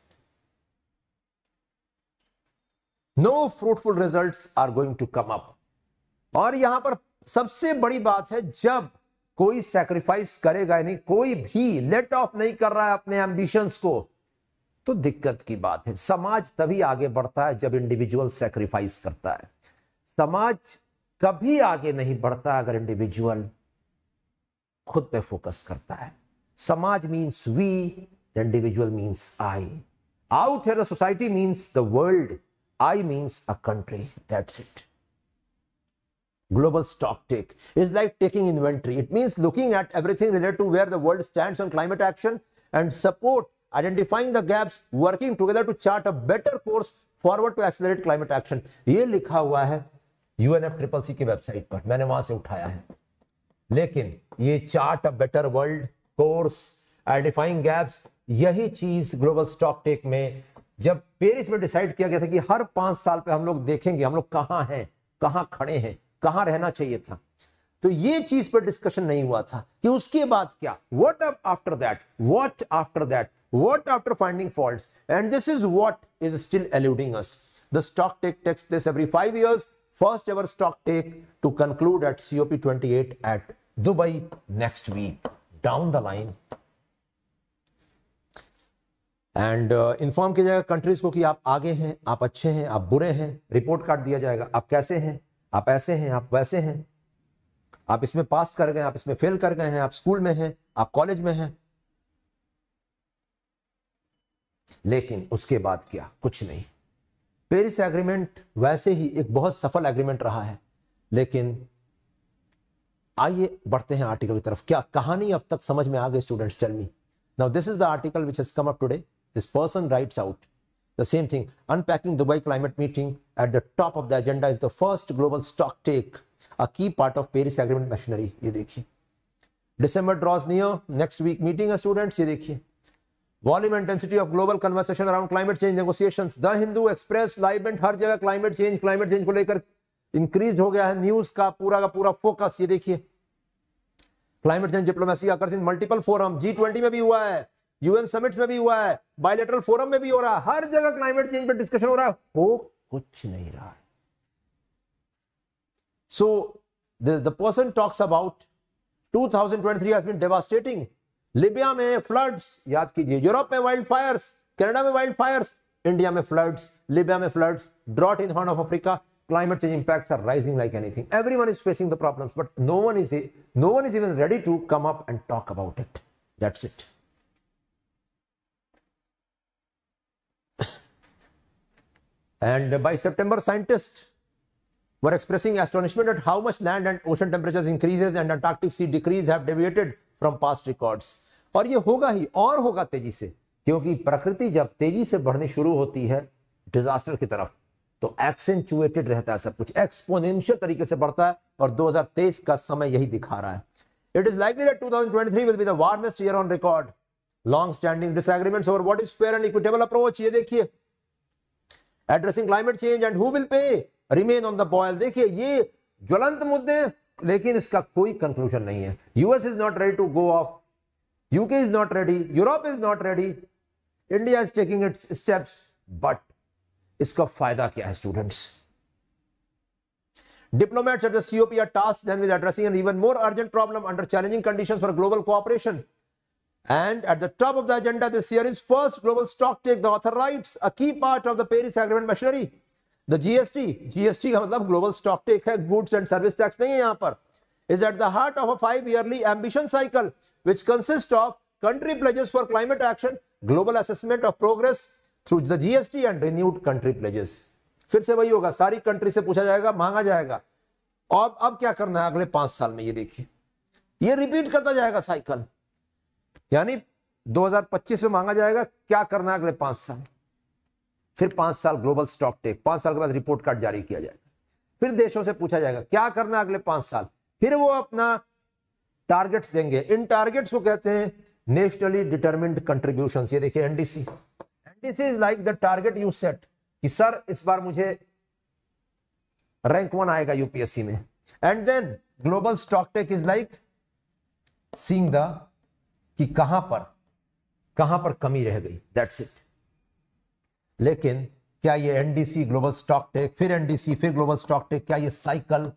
no fruitful result are going to come up और यहां पर सबसे बड़ी बात है जब कोई सेक्रीफाइस करेगा नहीं कोई भी लेट ऑफ नहीं कर रहा है अपने एम्बिशंस को तो दिक्कत की बात है समाज तभी आगे बढ़ता है जब इंडिविजुअल सेक्रीफाइस करता है समाज कभी आगे नहीं बढ़ता अगर इंडिविजुअल खुद पे फोकस करता है समाज means we individual means I out है society means the world I means a country that's it Global stock take is like taking inventory. It means looking at everything related to where the world stands on climate action and support, identifying the gaps, working together to chart a better course forward to accelerate climate action ये लिखा हुआ है UNF ki website par maine wahan se uthaya hai lekin ye chart a better world course identifying gaps yahi cheez global stock take mein जब Paris में decide किया गया था कि हर पांच साल पे हम लोग देखेंगे हम लोग कहाँ हैं कहाँ खड़े हैं कहां रहना चाहिए था तो ये चीज पर डिस्कशन नहीं हुआ था कि उसके बाद क्या what after that what after that what after finding fault and this is what is still eluding us the stock take takes place every five years stock take to conclude at COP twenty eight at Dubai next week down the line and inform किया जाएगा countries को कि आप आगे हैं आप अच्छे हैं आप बुरे हैं रिपोर्ट कार्ड दिया जाएगा आप कैसे हैं आप ऐसे हैं आप वैसे हैं आप इसमें पास कर गए आप इसमें फेल कर गए हैं आप स्कूल में हैं आप कॉलेज में हैं लेकिन उसके बाद क्या कुछ नहीं पेरिस एग्रीमेंट वैसे ही एक बहुत सफल एग्रीमेंट रहा है लेकिन आइए बढ़ते हैं आर्टिकल की तरफ क्या कहानी अब तक समझ में आ गई students tell me now this is the article which has come up today this person writes out The same thing, unpacking Dubai climate meeting at the top of the agenda is the first global stock take, a key part of Paris Agreement machinery. ye देखिए December draws near, next week meeting a students, ये देखिए volume intensity of global conversation around climate change negotiation the Hindu Express live event har jagah climate change climate change ko lekar increased ho gaya hai news ka pura ka pura focus ye dekhiye climate change diplomacy occurs in multiple forum g20 mein bhi hua hai UN summits में भी हुआ है bilateral forum में भी हो रहा है हर जगह क्लाइमेट चेंज पर डिस्कशन हो रहा है हो कुछ नहीं रहा है so the person talks about 2023 has been devastating Libya में फ्लड्स याद कीजिए यूरोप में वाइल्ड फायर्स कैनेडा में वाइल्ड फायर्स इंडिया में फ्लड्स लिबिया में floods drought in Horn of Africa climate change impact are rising like anything every one is facing the problem but no one is no one is even ready to come up and talk about it that's it And by September, scientists were expressing astonishment at how much land and ocean temperatures increases and Antarctic sea decrease have deviated from past records. और ये होगा ही और होगा तेजी से क्योंकि प्रकृति जब तेजी से बढ़नी शुरू होती है डिजास्टर की तरफ तो एक्सेंचुएटेड रहता है सब कुछ एक्सपोनेंशियल तरीके से बढ़ता है और 2023 का समय यही दिखा रहा है it is likely that 2023 will be the warmest year on record long standing disagreements over what is fair and equitable approach ये देखिए addressing climate change and who will pay remain on the boil देखिए ये ज्वलंत मुद्दे लेकिन इसका कोई conclusion नहीं है US is not ready to go off UK is not ready Europe is not ready India is taking its steps but इसका फायदा क्या है students Diplomats at the COP are tasked then with addressing an even more urgent problem under challenging conditions for global cooperation. And at the top of the agenda this year is first global stock take. The author writes a key part of the Paris Agreement machinery. The GST, GST का मतलब global stock take है, goods and service tax नहीं है यहाँ पर. Is at the heart of a five-yearly ambition cycle, which consists of country pledges for climate action, global assessment of progress through the GST and renewed country pledges. फिर से वही होगा सारी country से पूछा जाएगा मांगा जाएगा और अब क्या करना है अगले पांच साल में ये देखिए ये रिपीट करता जाएगा साइकिल यानी 2025 में मांगा जाएगा क्या करना है अगले पांच साल फिर पांच साल ग्लोबल स्टॉक टेक पांच साल के बाद रिपोर्ट कार्ड जारी किया जाएगा फिर देशों से पूछा जाएगा क्या करना है अगले पांच साल फिर वो अपना टारगेट्स देंगे इन टारगेट्स को कहते हैं नेशनली डिटर्मिंड कंट्रीब्यूशन ये देखिए NDC NDC is like the target you set कि सर इस बार मुझे रैंक वन आएगा यूपीएससी में and then global stock take is like seeing the कि कहां पर कहां पर कमी रह गई दैट्स इट लेकिन क्या ये एनडीसी ग्लोबल स्टॉक टेक फिर एनडीसी फिर ग्लोबल स्टॉक टेक क्या ये साइकिल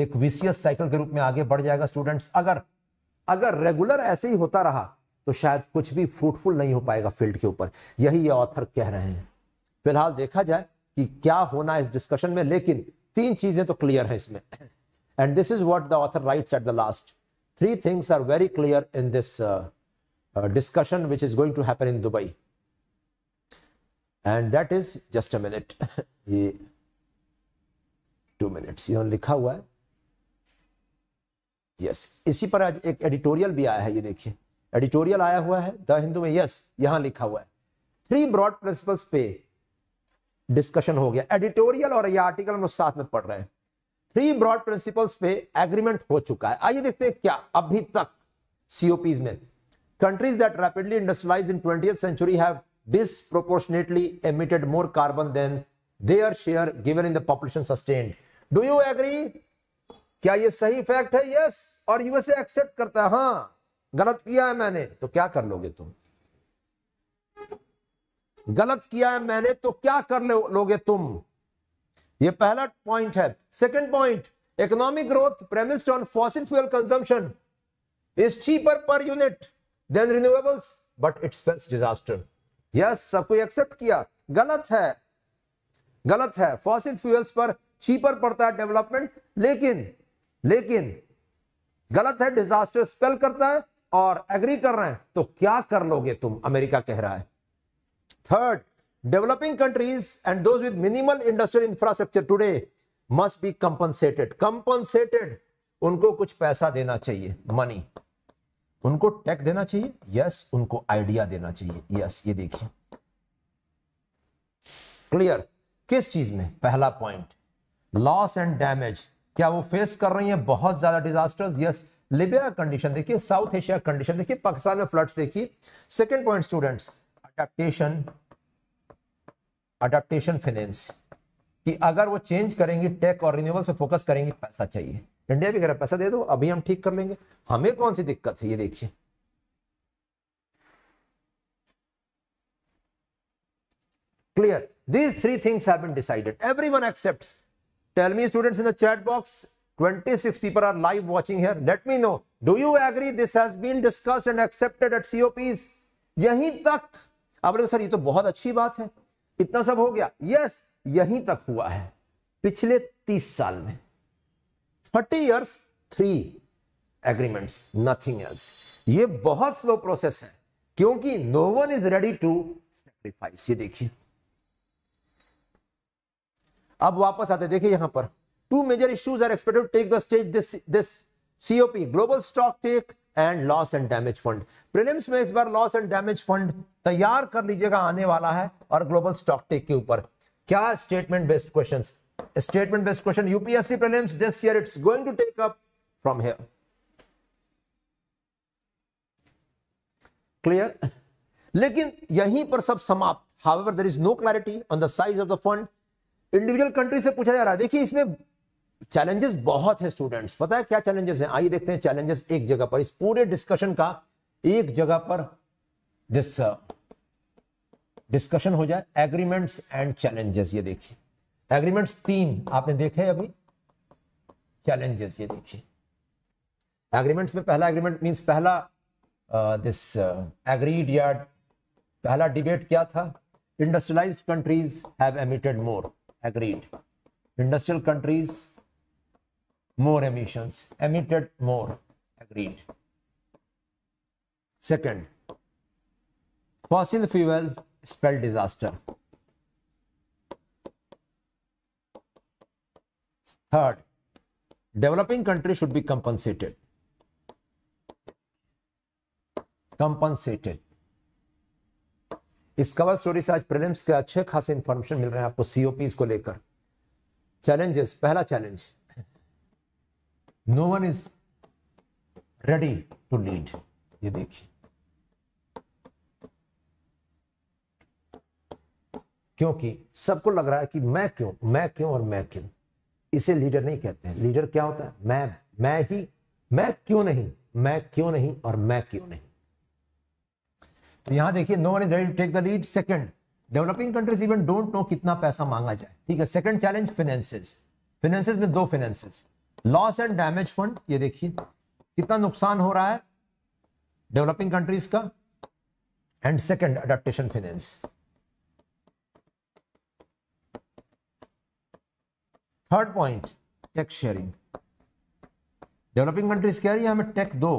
एक विशियस साइकिल के रूप में आगे बढ़ जाएगा स्टूडेंट्स अगर अगर रेगुलर ऐसे ही होता रहा तो शायद कुछ भी फ्रूटफुल नहीं हो पाएगा फील्ड के ऊपर यही ये ऑथर कह रहे हैं फिलहाल देखा जाए कि क्या होना इस डिस्कशन में लेकिन तीन चीजें तो क्लियर है इसमें and this is what the author writes at the last three things are very clear in this uh, uh, discussion which is going to happen in Dubai. And that is just a minute. ये two minutes इन्होंने लिखा हुआ है yes yes. इसी पर आज एक editorial भी आया है ये देखिए एडिटोरियल आया हुआ है द हिंदू में यस यहां लिखा हुआ है थ्री ब्रॉड प्रिंसिपल्स पे डिस्कशन हो गया एडिटोरियल और ये आर्टिकल हम साथ में पढ़ रहे हैं थ्री ब्रॉड प्रिंसिपल्स पे एग्रीमेंट हो चुका है आइए देखते हैं क्या अभी तक सीओपीज में countries that rapidly industrialize in twenty century have disproportionately emitted more carbon than their share given in the population sustain do you agree क्या ये सही फैक्ट है यस yes. और यूएसए एक्सेप्ट करता है हाँ गलत किया है मैंने तो क्या कर लोगे तुम गलत किया है मैंने तो क्या कर लोगे तुम ये पहला पॉइंट है second point economic growth premised on fossil fuel consumption is cheaper per unit than renewables but it spells disaster yes सबको एक्सेप्ट किया गलत है गलत है फॉसिल फ्यूल्स पर चीपर पड़ता है डेवलपमेंट लेकिन लेकिन गलत है डिजास्टर स्पेल करता है और एग्री कर रहे हैं तो क्या कर लोगे तुम अमेरिका कह रहा है third developing countries and those with minimal industrial infrastructure today must be compensated. Compensated. उनको कुछ पैसा देना चाहिए मनी उनको टैक्स देना चाहिए यस yes, उनको आइडिया देना चाहिए यस yes, ये देखिए क्लियर किस चीज में पहला पॉइंट लॉस एंड डैमेज क्या वो फेस कर रही है बहुत ज्यादा डिजास्टर्स यस लिबिया कंडीशन देखिए साउथ एशिया कंडीशन देखिए पाकिस्तान में फ्लड्स देखिए second point students adaptation adaptation finance कि अगर वो चेंज करेंगे टेक और रिन्यूएबल से फोकस करेंगे पैसा चाहिए इंडिया भी कह रहा पैसा दे दो अभी हम ठीक कर लेंगे हमें कौन सी दिक्कत है ये देखिए clear these three things have been decided everyone accepts tell me students in the chat box 26 people are live watching here let me know do you agree this has been discussed and accepted at cops यहीं तक अब sir ये तो बहुत अच्छी बात है इतना सब हो गया यस यहीं तक हुआ है पिछले तीस साल में thirty years three agreements nothing else ये बहुत स्लो प्रोसेस है क्योंकि no one is ready to sacrifice ये देखिए अब वापस आते देखिए यहां पर two major issues are expected take the stage this this COP global stock take and loss and damage fund prelims में इस बार लॉस एंड डैमेज फंड तैयार कर लीजिएगा आने वाला है और ग्लोबल स्टॉक टेक के ऊपर क्या statement based question statement based question UPSC prelims this year it's going to take up from here clear लेकिन यहीं पर सब समाप्त however there is no clarity on the size of the fund individual country से पूछा जा रहा है देखिए इसमें चैलेंजेस बहुत है स्टूडेंट्स पता है क्या चैलेंजेस हैं आइए देखते हैं चैलेंजेस एक जगह पर इस पूरे डिस्कशन का एक जगह पर दिस डिस्कशन uh, हो जाए एग्रीमेंट्स एंड चैलेंजेस ये देखिए एग्रीमेंट्स तीन आपने देखे अभी चैलेंजेस ये देखिए एग्रीमेंट्स में पहला एग्रीमेंट मींस पहला दिस uh, एग्रीड uh, या पहला डिबेट क्या था industrialized countries have emitted more agreed industrial countries more emissions, emitted more. Agreed. Second, fossil fuel spell disaster. Third, developing country should be compensated. Compensated. इस cover story से आज prelims के अच्छे खासे इंफॉर्मेशन मिल रहे हैं आपको सीओपीज को लेकर चैलेंजेस पहला challenge no one is ready to lead ये देखिए क्योंकि सबको लग रहा है कि मैं क्यों मैं क्यों और मैं क्यों इसे लीडर नहीं कहते हैं लीडर क्या होता है मैं मैं ही मैं क्यों नहीं मैं क्यों नहीं और मैं क्यों नहीं तो यहां देखिए no one is ready to take the lead second developing countries even don't know कितना पैसा मांगा जाए ठीक है सेकंड चैलेंज फाइनेंसेस फाइनेंसेस में दो finances loss and damage fund ये देखिए कितना नुकसान हो रहा है डेवलपिंग कंट्रीज का and second adaptation finance third point tech sharing developing countries कह रही है हमें टेक दो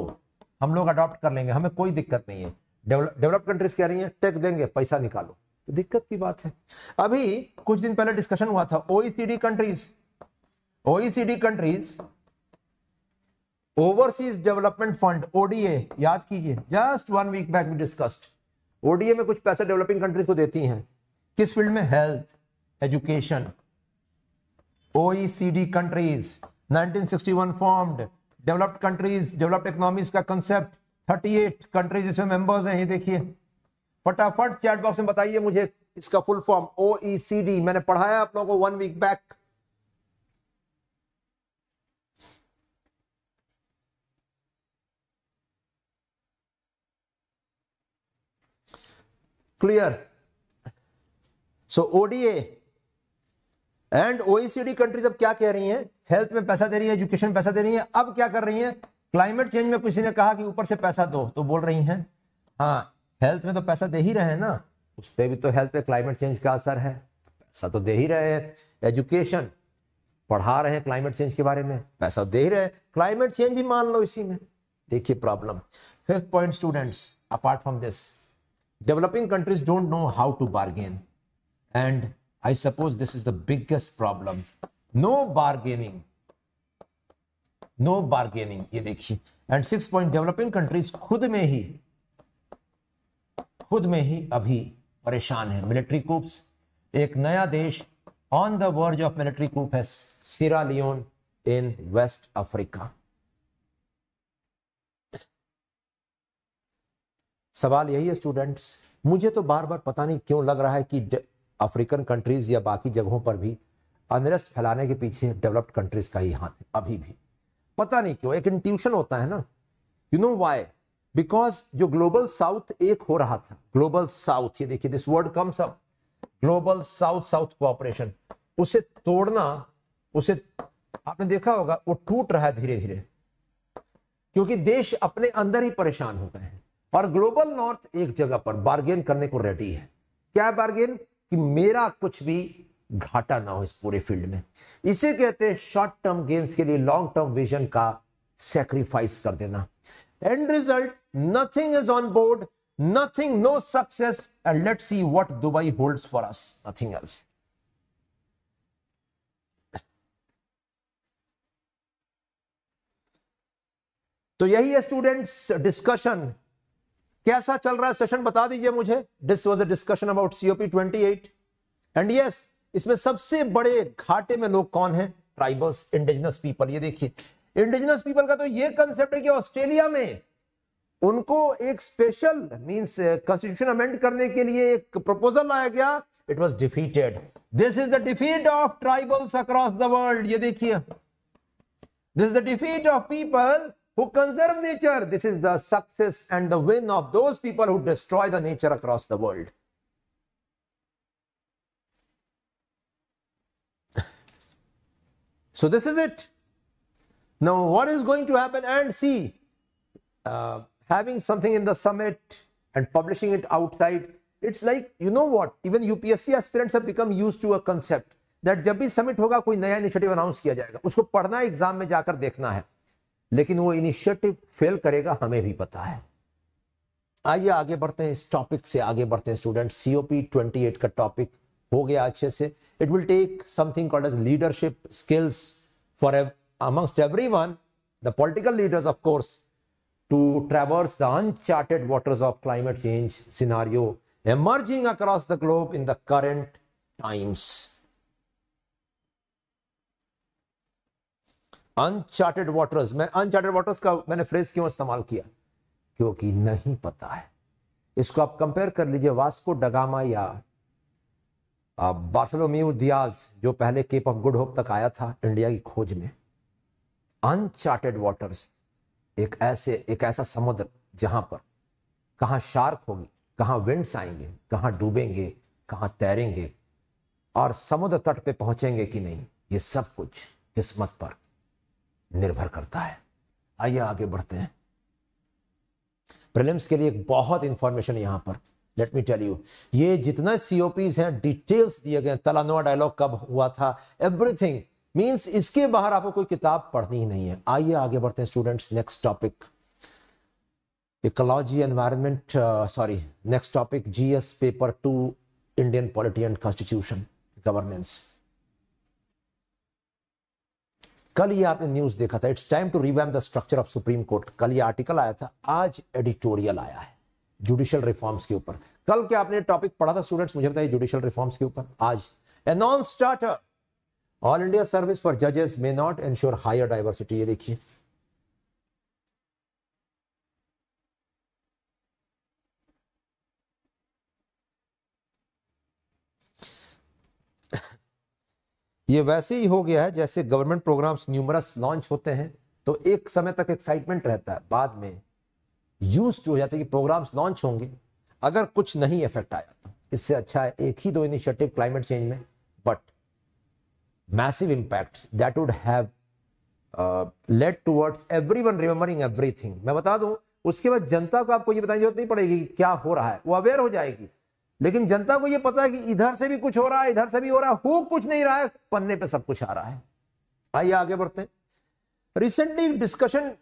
हम लोग अडॉप्ट कर लेंगे हमें कोई दिक्कत नहीं है डेवलप कंट्रीज कह रही है टेक देंगे पैसा निकालो तो दिक्कत की बात है अभी कुछ दिन पहले डिस्कशन हुआ था OECD countries OECD countries overseas development fund ODA याद कीजिए just one week back we discussed ODA में कुछ पैसा डेवलपिंग कंट्रीज को देती हैं किस फील्ड में health education OECD countries 1961 formed developed countries developed economies का कंसेप्ट 38 कंट्रीज इसमें मेंबर्स हैं ये देखिए फटाफट चैट बॉक्स में बताइए मुझे इसका फुल फॉर्म ओईसीडी मैंने पढ़ाया आप लोगों को one week back clear so ODA and OECD countries अब क्या कह रही हैं हेल्थ में पैसा दे रही है एजुकेशन पैसा दे रही है अब क्या कर रही हैं क्लाइमेट चेंज में किसी ने कहा कि ऊपर से पैसा दो तो बोल रही हैं हाँ हेल्थ में तो पैसा दे ही रहे हैं ना उस पर भी तो हेल्थ पे क्लाइमेट चेंज का असर है पैसा तो दे ही रहे हैं एजुकेशन पढ़ा रहे हैं क्लाइमेट चेंज के बारे में पैसा दे ही रहे हैं क्लाइमेट चेंज भी मान लो इसी में देखिए problem fifth point students apart from this Developing countries don't know how to bargain. And I suppose this is the biggest problem. No bargaining. No bargaining. ये देखिए. And six point developing countries खुद में ही खुद में ही अभी परेशान है military कूप्स एक नया देश on the verge of military coup है सिरा लियोन इन वेस्ट अफ्रीका सवाल यही है स्टूडेंट्स मुझे तो बार बार पता नहीं क्यों लग रहा है कि अफ्रीकन कंट्रीज या बाकी जगहों पर भी अनरेस्ट फैलाने के पीछे डेवलप्ड कंट्रीज का ही हाथ है अभी भी पता नहीं क्यों एक इंट्यूशन होता है ना यू नो वाई बिकॉज जो ग्लोबल साउथ एक हो रहा था ग्लोबल साउथ ये देखिए this word comes up global south south cooperation उसे तोड़ना उसे आपने देखा होगा वो टूट रहा है धीरे धीरे क्योंकि देश अपने अंदर ही परेशान हो गए हैं और ग्लोबल नॉर्थ एक जगह पर बार्गेन करने को रेडी है क्या बार्गेन कि मेरा कुछ भी घाटा ना हो इस पूरे फील्ड में इसे कहते हैं शॉर्ट टर्म गेन्स के लिए लॉन्ग टर्म विजन का सेक्रीफाइस कर देना and result nothing is on board nothing no success and let see what Dubai hold for us nothing else तो यही है स्टूडेंट्स डिस्कशन कैसा चल रहा है सेशन बता दीजिए मुझे this was a discussion about COP twenty eight and yes इसमें सबसे बड़े घाटे में लोग कौन है ट्राइबल्स इंडिजिनस पीपल ये देखिए इंडिजिनस पीपल का तो ये कंसेप्ट है कि ऑस्ट्रेलिया में उनको एक स्पेशल मींस कॉन्स्टिट्यूशन अमेंड करने के लिए एक प्रपोजल लाया गया it was defeated this is the defeat of tribals across the world ये देखिए this is the defeat of people who conserve nature. This is the success and the win of those people who destroy the nature across the world. So this is it. Now, what is going to happen? And see, uh, having something in the summit and publishing it outside, it's like, you know what, even UPSC aspirants have become used to a concept that जब भी summit होगा कोई नया initiative announce किया जाएगा उसको पढ़ना exam में जाकर देखना है लेकिन वो इनिशिएटिव फेल करेगा हमें भी पता है आइए आगे बढ़ते हैं इस टॉपिक से आगे बढ़ते हैं स्टूडेंट सीओपी ट्वेंटी एट का टॉपिक हो गया अच्छे से it will take something called edge leadership skills for amongst every one the political leaders of course to traverse the uncharted waters of climate change scenario emerging across the globe in the current times uncharted waters मैं uncharted waters का मैंने phrase क्यों इस्तेमाल किया क्योंकि नहीं पता है इसको आप कंपेयर कर लीजिए वास्को डगामा या बार्सलोम्यू दियाज जो पहले केप ऑफ गुड होप तक आया था इंडिया की खोज में अनचार्टेड वाटर्स एक ऐसे एक ऐसा समुद्र जहां पर कहा शार्क होगी कहाँ विंड्स आएंगे कहाँ डूबेंगे कहां तैरेंगे और समुद्र तट पे पहुंचेंगे कि नहीं ये सब कुछ किस्मत पर निर्भर करता है आइए आगे बढ़ते हैं प्रिलिम्स के लिए बहुत इंफॉर्मेशन यहां पर लेट मी टेल यू ये जितना सीओपीज हैं डिटेल्स दिए गए तलानवा डायलॉग कब हुआ था एवरीथिंग मींस इसके बाहर आपको कोई किताब पढ़नी ही नहीं है आइए आगे बढ़ते हैं students next topic ecology environment sorry next topic GS paper two Indian polity and constitution governance कल ये आपने न्यूज देखा था it's time to revamp the structure of Supreme Court कल ये आर्टिकल आया था आज एडिटोरियल आया है जुडिशियल रिफॉर्म्स के ऊपर कल क्या आपने टॉपिक पढ़ा था स्टूडेंट्स मुझे बताइए जुडिशियल रिफॉर्म्स के ऊपर आज a non starter all India service for जजेस may not ensure higher diversity ये देखिए ये वैसे ही हो गया है जैसे गवर्नमेंट प्रोग्राम्स न्यूमरस लॉन्च होते हैं तो एक समय तक एक्साइटमेंट रहता है बाद में यूज हो जाते हैं कि प्रोग्राम्स लॉन्च होंगे अगर कुछ नहीं इफेक्ट आया तो इससे अच्छा है एक ही दो इनिशिएटिव क्लाइमेट चेंज में but massive impact that would have led towards every one remembering everything मैं बता दूं उसके बाद जनता को आपको ये बताने की जरूरत नहीं पड़ेगी क्या हो रहा है वो अवेयर हो जाएगी लेकिन जनता को यह पता है कि इधर से भी कुछ हो रहा है इधर से भी हो रहा है हो कुछ नहीं रहा है पन्ने पे सब कुछ आ रहा है आइए आगे बढ़ते हैं रिसेंटली डिस्कशन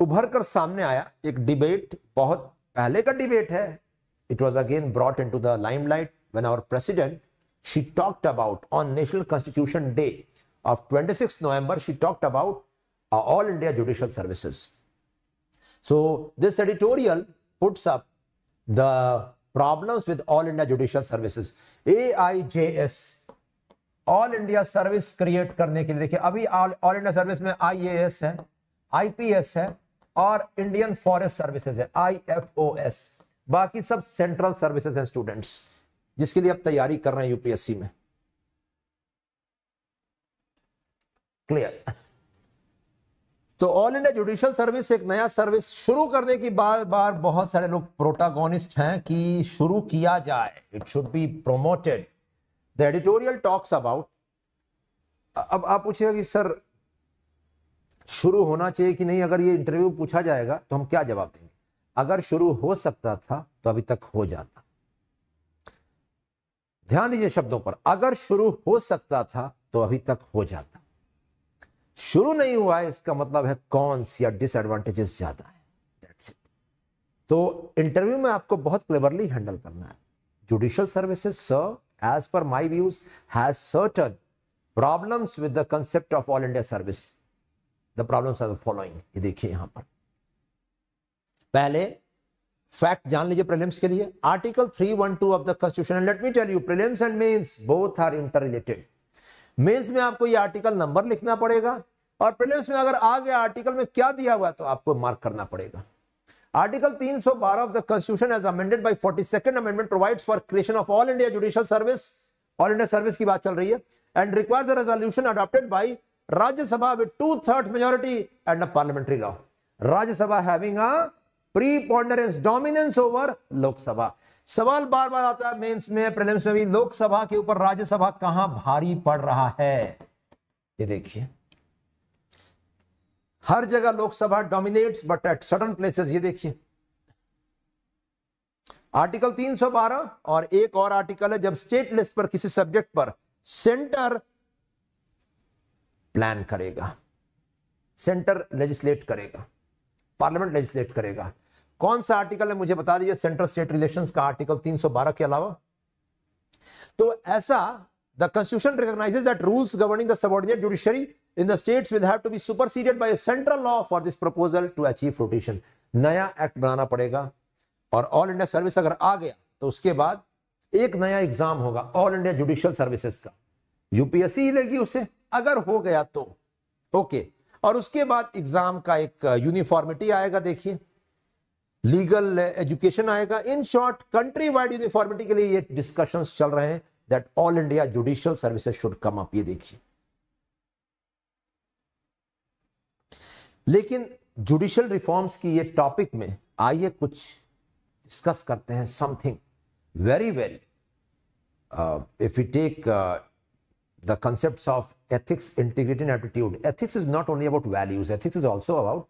उभर कर सामने आया एक डिबेट बहुत पहले का डिबेट है it was again brought in to the lime light when our president she talked about on national constitution day of twenty six November she talked about all India judicial services so this editorial puts up the problems with All India Judicial Services AIJS all India service क्रिएट करने के लिए देखिए अभी all India service में IAS है IPS है और इंडियन फॉरेस्ट सर्विसेज है आईएफओएस बाकी सब सेंट्रल सर्विसेज हैं स्टूडेंट्स जिसके लिए अब तैयारी कर रहे हैं यूपीएससी में क्लियर तो ऑल इंडिया जुडिशियल सर्विस एक नया सर्विस शुरू करने की बार बार बहुत सारे लोग प्रोटागोनिस्ट हैं कि शुरू किया जाए it should be promoted the editorial talks about अब आप पूछिएगा कि सर शुरू होना चाहिए कि नहीं अगर ये इंटरव्यू पूछा जाएगा तो हम क्या जवाब देंगे अगर शुरू हो सकता था तो अभी तक हो जाता ध्यान दीजिए शब्दों पर अगर शुरू हो सकता था तो अभी तक हो जाता शुरू नहीं हुआ है इसका मतलब है कॉन्स या डिसएडवांटेजेस ज्यादा है दैट्स इट तो इंटरव्यू में आपको बहुत क्लेवरली हैंडल करना है जुडिशियल सर्विसेज सर एज पर my views has certain problems with the concept of all India service the problems are the following ये देखिए यहां पर पहले फैक्ट जान लीजिए प्रीलिम्स के लिए article 312 of the constitution let me tell you prelims and mains both are interrelated mains में आपको ये आर्टिकल नंबर लिखना पड़ेगा और प्रिलिम्स में अगर आ गया आर्टिकल में क्या दिया हुआ तो आपको मार्क करना पड़ेगा आर्टिकल 312 सौ बारह of the constitution by forty second amendment provide for creation of all India judicial service all India service की बात चल रही है and requires a resolution adopted by Rajya Sabha with two third majority and a parliamentary law Rajya Sabha having a preponderance over Lok Sabha सवाल बार बार आता है mains में प्रीलिम्स में भी लोकसभा के ऊपर राज्यसभा कहां भारी पड़ रहा है ये देखिए हर जगह Lok Sabha dominates but at sudden places ये देखिए आर्टिकल 312 और एक और आर्टिकल है जब स्टेट लिस्ट पर किसी सब्जेक्ट पर सेंटर प्लान करेगा सेंटर लेजिस्लेट करेगा पार्लियामेंट लेजिस्लेट करेगा कौन सा आर्टिकल है मुझे बता दीजिए सेंट्रल स्टेट रिलेशन का आर्टिकल 312 के अलावा तो ऐसा the constitution recognises that rules governing the subordinate judiciary in the states will have to be superseded by central law for this proposal to achieve rotation नया एक्ट बनाना पड़ेगा और all India service अगर आ गया तो उसके बाद एक नया एग्जाम होगा ऑल इंडिया जुडिशियल सर्विसेज का यूपीएससी ही लेगी उसे अगर हो गया तो ओके okay. और उसके बाद एग्जाम का एक यूनिफॉर्मिटी uh, आएगा देखिए लीगल एजुकेशन uh, आएगा in short countrywide uniformity के लिए ये डिस्कशन चल रहे हैं that all India judicial services should come up ये देखिए लेकिन जुडिशियल रिफॉर्म्स की ये टॉपिक में आइए कुछ डिस्कस करते हैं something very very if you take the concept of ethics integrity attitude ethics is not only about values ethics is also about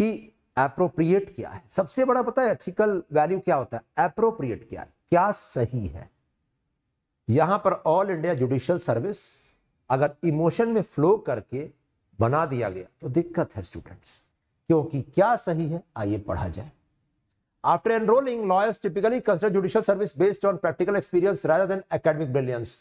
कि अप्रोप्रिएट क्या है सबसे बड़ा पता है एथिकल वैल्यू क्या होता है अप्रोप्रिएट क्या है क्या सही है यहां पर ऑल इंडिया जुडिशियल सर्विस अगर इमोशन में फ्लो करके बना दिया गया तो दिक्कत है स्टूडेंट्स क्योंकि क्या सही है आइए पढ़ा जाए after enrolling lawyers typically consider judicial service based on practical experience rather than academic brilliance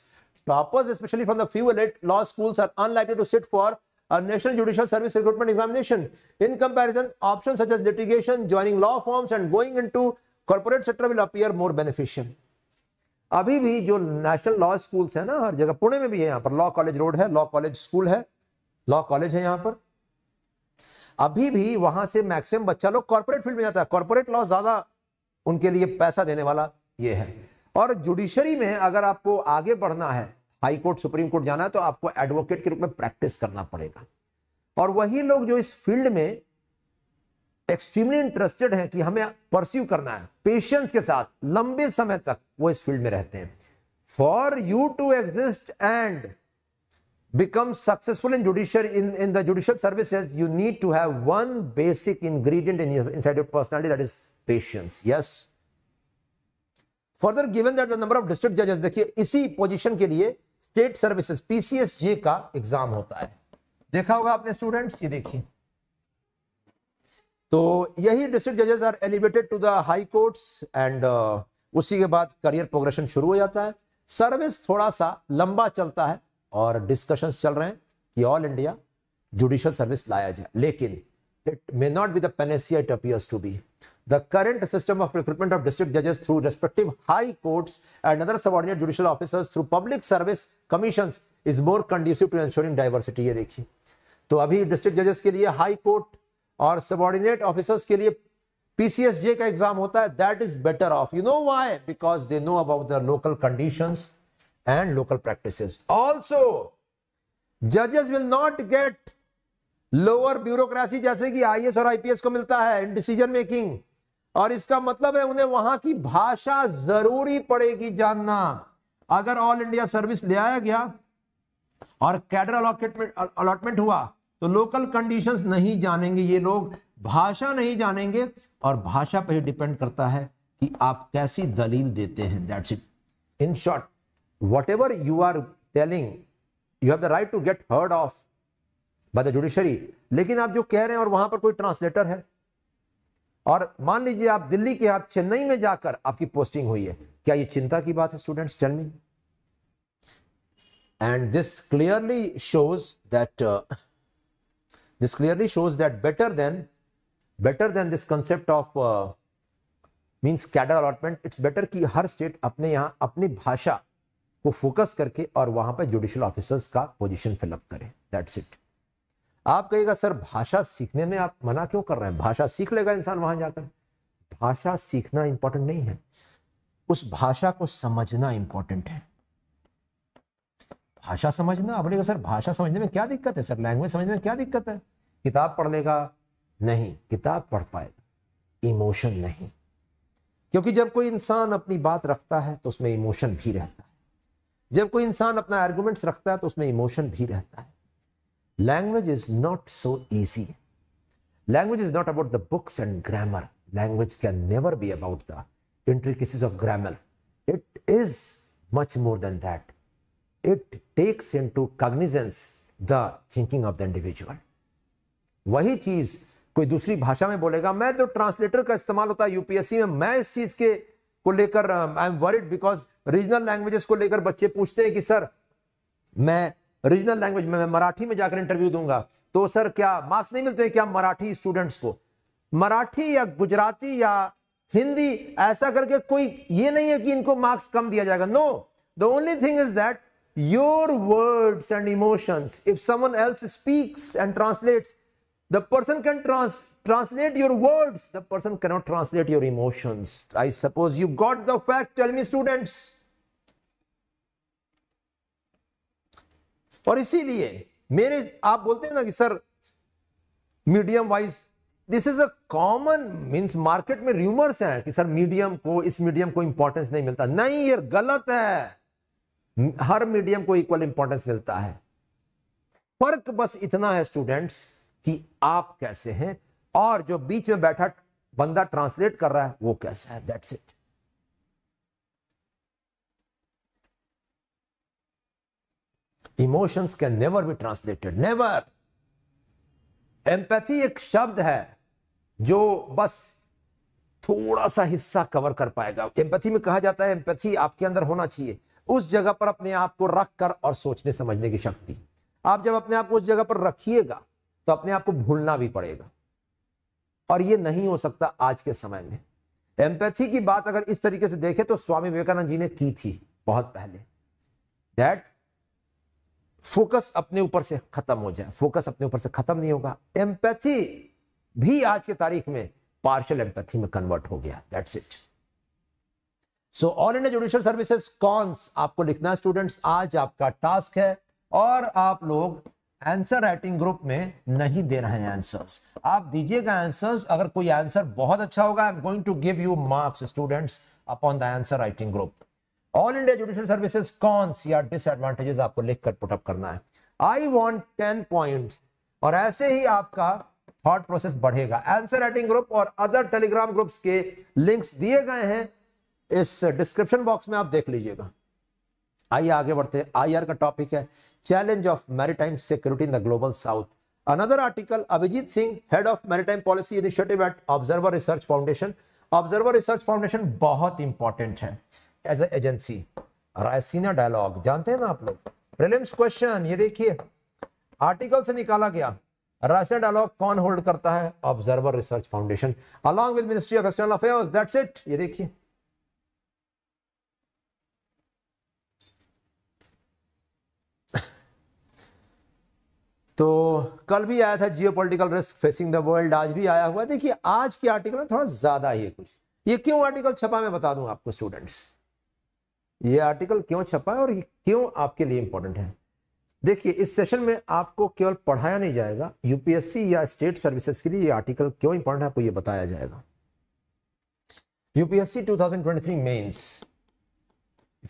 toppers especially from the few late law schools are unlikely to sit for national judicial service recruitment examination in comparison option such as litigation joining law firms and going into corporate sector will appear more beneficial अभी भी जो national law school है ना हर जगह पुणे में भी है यहाँ पर लॉ कॉलेज रोड है लॉ कॉलेज स्कूल है लॉ कॉलेज है यहाँ पर अभी भी वहां से मैक्सिमम बच्चा लोग कॉर्पोरेट फील्ड में जाता है कॉर्पोरेट लॉ ज्यादा उनके लिए पैसा देने वाला ये है और जुडिशरी में अगर आपको आगे बढ़ना है हाई कोर्ट सुप्रीम कोर्ट जाना है तो आपको एडवोकेट के रूप में प्रैक्टिस करना पड़ेगा और वही लोग जो इस फील्ड में एक्सट्रीमली इंटरेस्टेड हैं कि हमें परस्यू करना है पेशेंस के साथ लंबे समय तक वो इस फील्ड में रहते हैं for you to exist and become successful in judiciary in in the judicial services you need to have one basic ingredient in inside your personality that is patience yes further given that the number of district जजेस देखिए इसी position के लिए state services जे का exam होता है देखा होगा आपने स्टूडेंट्स ये देखिए तो यही डिस्ट्रिक्ट जजेस are elevated to the high courts and उसी के बाद करियर प्रोग्रेशन शुरू हो जाता है सर्विस थोड़ा सा लंबा चलता है और डिस्कशन चल रहे हैं कि ऑल इंडिया जुडिशियल सर्विस लाया जाए लेकिन it may not be the panacea it appears to be The current system of recruitment of district judges through respective high courts and other subordinate judicial officers through public service commissions is more conducive to ensuring diversity. ye dekhi to abhi district judges ke liye high court aur subordinate officers ke liye pcsj ka exam hota hai that is better off you know why because they know about the local conditions and local practices. Also, judges will not get lower bureaucracy jaise ki ias aur ips ko milta hai in decision making. और इसका मतलब है उन्हें वहां की भाषा जरूरी पड़ेगी जानना अगर ऑल इंडिया सर्विस ले आया गया और कैडर अलॉटमेंट अलॉटमेंट हुआ तो लोकल कंडीशंस नहीं जानेंगे ये लोग भाषा नहीं जानेंगे और भाषा पर डिपेंड करता है कि आप कैसी दलील देते हैं that's it in short whatever you are telling you have the right to get heard of by the judiciary लेकिन आप जो कह रहे हैं और वहां पर कोई ट्रांसलेटर है और मान लीजिए आप दिल्ली के आप चेन्नई में जाकर आपकी पोस्टिंग हुई है क्या ये चिंता की बात है स्टूडेंट्स जर्मी and this clearly shows that this clearly shows that better than better than this concept of means cadre allotment it's better कि हर स्टेट अपने यहां अपनी भाषा को फोकस करके और वहां पर जुडिशियल ऑफिसर्स का पोजिशन फिलअप करें दैट्स इट आप कहेगा सर भाषा सीखने में आप मना क्यों कर रहे हैं भाषा सीख लेगा इंसान वहां जाकर भाषा सीखना इंपॉर्टेंट नहीं है उस भाषा को समझना इंपॉर्टेंट है भाषा समझना आप बोलेगा सर भाषा समझने में क्या दिक्कत है सर लैंग्वेज समझने में क्या दिक्कत है किताब पढ़ लेगा नहीं किताब पढ़ पाएगा इमोशन नहीं क्योंकि जब कोई इंसान अपनी बात रखता है तो उसमें इमोशन भी रहता है जब कोई इंसान अपना आर्गूमेंट्स रखता है तो उसमें इमोशन भी रहता है language is not so easy. Language is not about the books and grammar. Language can never be about the intricacies of grammar. It is much more than that. It takes into cognizance the thinking of the individual. वही चीज कोई दूसरी भाषा में बोलेगा मैं तो translator का इस्तेमाल होता है यूपीएससी में मैं इस चीज के को लेकर I am worried because regional languages को लेकर बच्चे पूछते हैं कि सर मैं रीजनल लैंग्वेज में मैं मराठी में जाकर इंटरव्यू दूंगा तो सर क्या मार्क्स नहीं मिलते क्या मराठी स्टूडेंट्स को मराठी या गुजराती या हिंदी ऐसा करके कोई ये नहीं है कि इनको मार्क्स कम दिया जाएगा no the only thing is that your words and emotions if someone else speaks and translates the person can trans translate your words the person cannot translate your emotions I suppose you got the fact tell me students और इसीलिए मेरे आप बोलते हैं ना कि sir medium wise this is a common means market में rumours हैं कि सर मीडियम को इस मीडियम को इंपॉर्टेंस नहीं मिलता नहीं ये गलत है हर मीडियम को इक्वल इंपॉर्टेंस मिलता है फर्क बस इतना है स्टूडेंट्स कि आप कैसे हैं और जो बीच में बैठा बंदा ट्रांसलेट कर रहा है वो कैसा है that's it emotions can never be translated never empathy एक शब्द है जो बस थोड़ा सा हिस्सा कवर कर पाएगा एम्पैथी में कहा जाता है एम्पैथी आपके अंदर होना चाहिए उस जगह पर अपने आप को रख कर और सोचने समझने की शक्ति आप जब अपने आप को उस जगह पर रखिएगा तो अपने आप को भूलना भी पड़ेगा और ये नहीं हो सकता आज के समय में एम्पैथी की बात अगर इस तरीके से देखें तो स्वामी विवेकानंद जी ने की थी बहुत पहले दैट फोकस अपने ऊपर से खत्म हो जाए फोकस अपने ऊपर से खत्म नहीं होगा एम्पैथी भी आज की तारीख में पार्शियल एम्पैथी में कन्वर्ट हो गया that's it so all India judicial services cons आपको लिखना है स्टूडेंट्स आज आपका टास्क है और आप लोग आंसर राइटिंग ग्रुप में नहीं दे रहे हैं आंसर्स आप दीजिएगा आंसर्स अगर कोई आंसर बहुत अच्छा होगा I am going to give you marks students upon the answer writing group all India judicial services कौन सी आर डिसएडवांटेजेस आपको लिखकर पुटअप करना है आई वांट टेन पॉइंट्स और ऐसे ही आपका थॉट प्रोसेस बढ़ेगा आंसर राइटिंग ग्रुप और अदर टेलीग्राम ग्रुप्स के लिंक्स दिए गए हैं इस डिस्क्रिप्शन बॉक्स में आप देख लीजिएगा आइए आगे बढ़ते आईआर का टॉपिक है challenge of maritime security in the global south another article Abhijit Singh head of maritime policy initiative at Observer Research Foundation Observer Research Foundation बहुत इंपॉर्टेंट है एज एजेंसी रायसीना डायलॉग जानते हैं ना आप लोग प्रिलिम्स क्वेश्चन ये देखिए आर्टिकल से निकाला गया रायसीना डायलॉग कौन होल्ड करता है Observer Research Foundation along with Ministry of External Affairs that's it ये देखिए तो कल भी आया था geopolitical risk facing the world आज भी आया हुआ देखिए आज की आर्टिकल में थोड़ा ज्यादा ही कुछ ये क्यों आर्टिकल छपा मैं बता दूं आपको स्टूडेंट्स ये आर्टिकल क्यों छपा है और ये क्यों आपके लिए इंपॉर्टेंट है देखिए इस सेशन में आपको केवल पढ़ाया नहीं जाएगा यूपीएससी या स्टेट सर्विसेज के लिए ये आर्टिकल क्यों इंपॉर्टेंट है आपको ये बताया जाएगा UPSC 2023 mains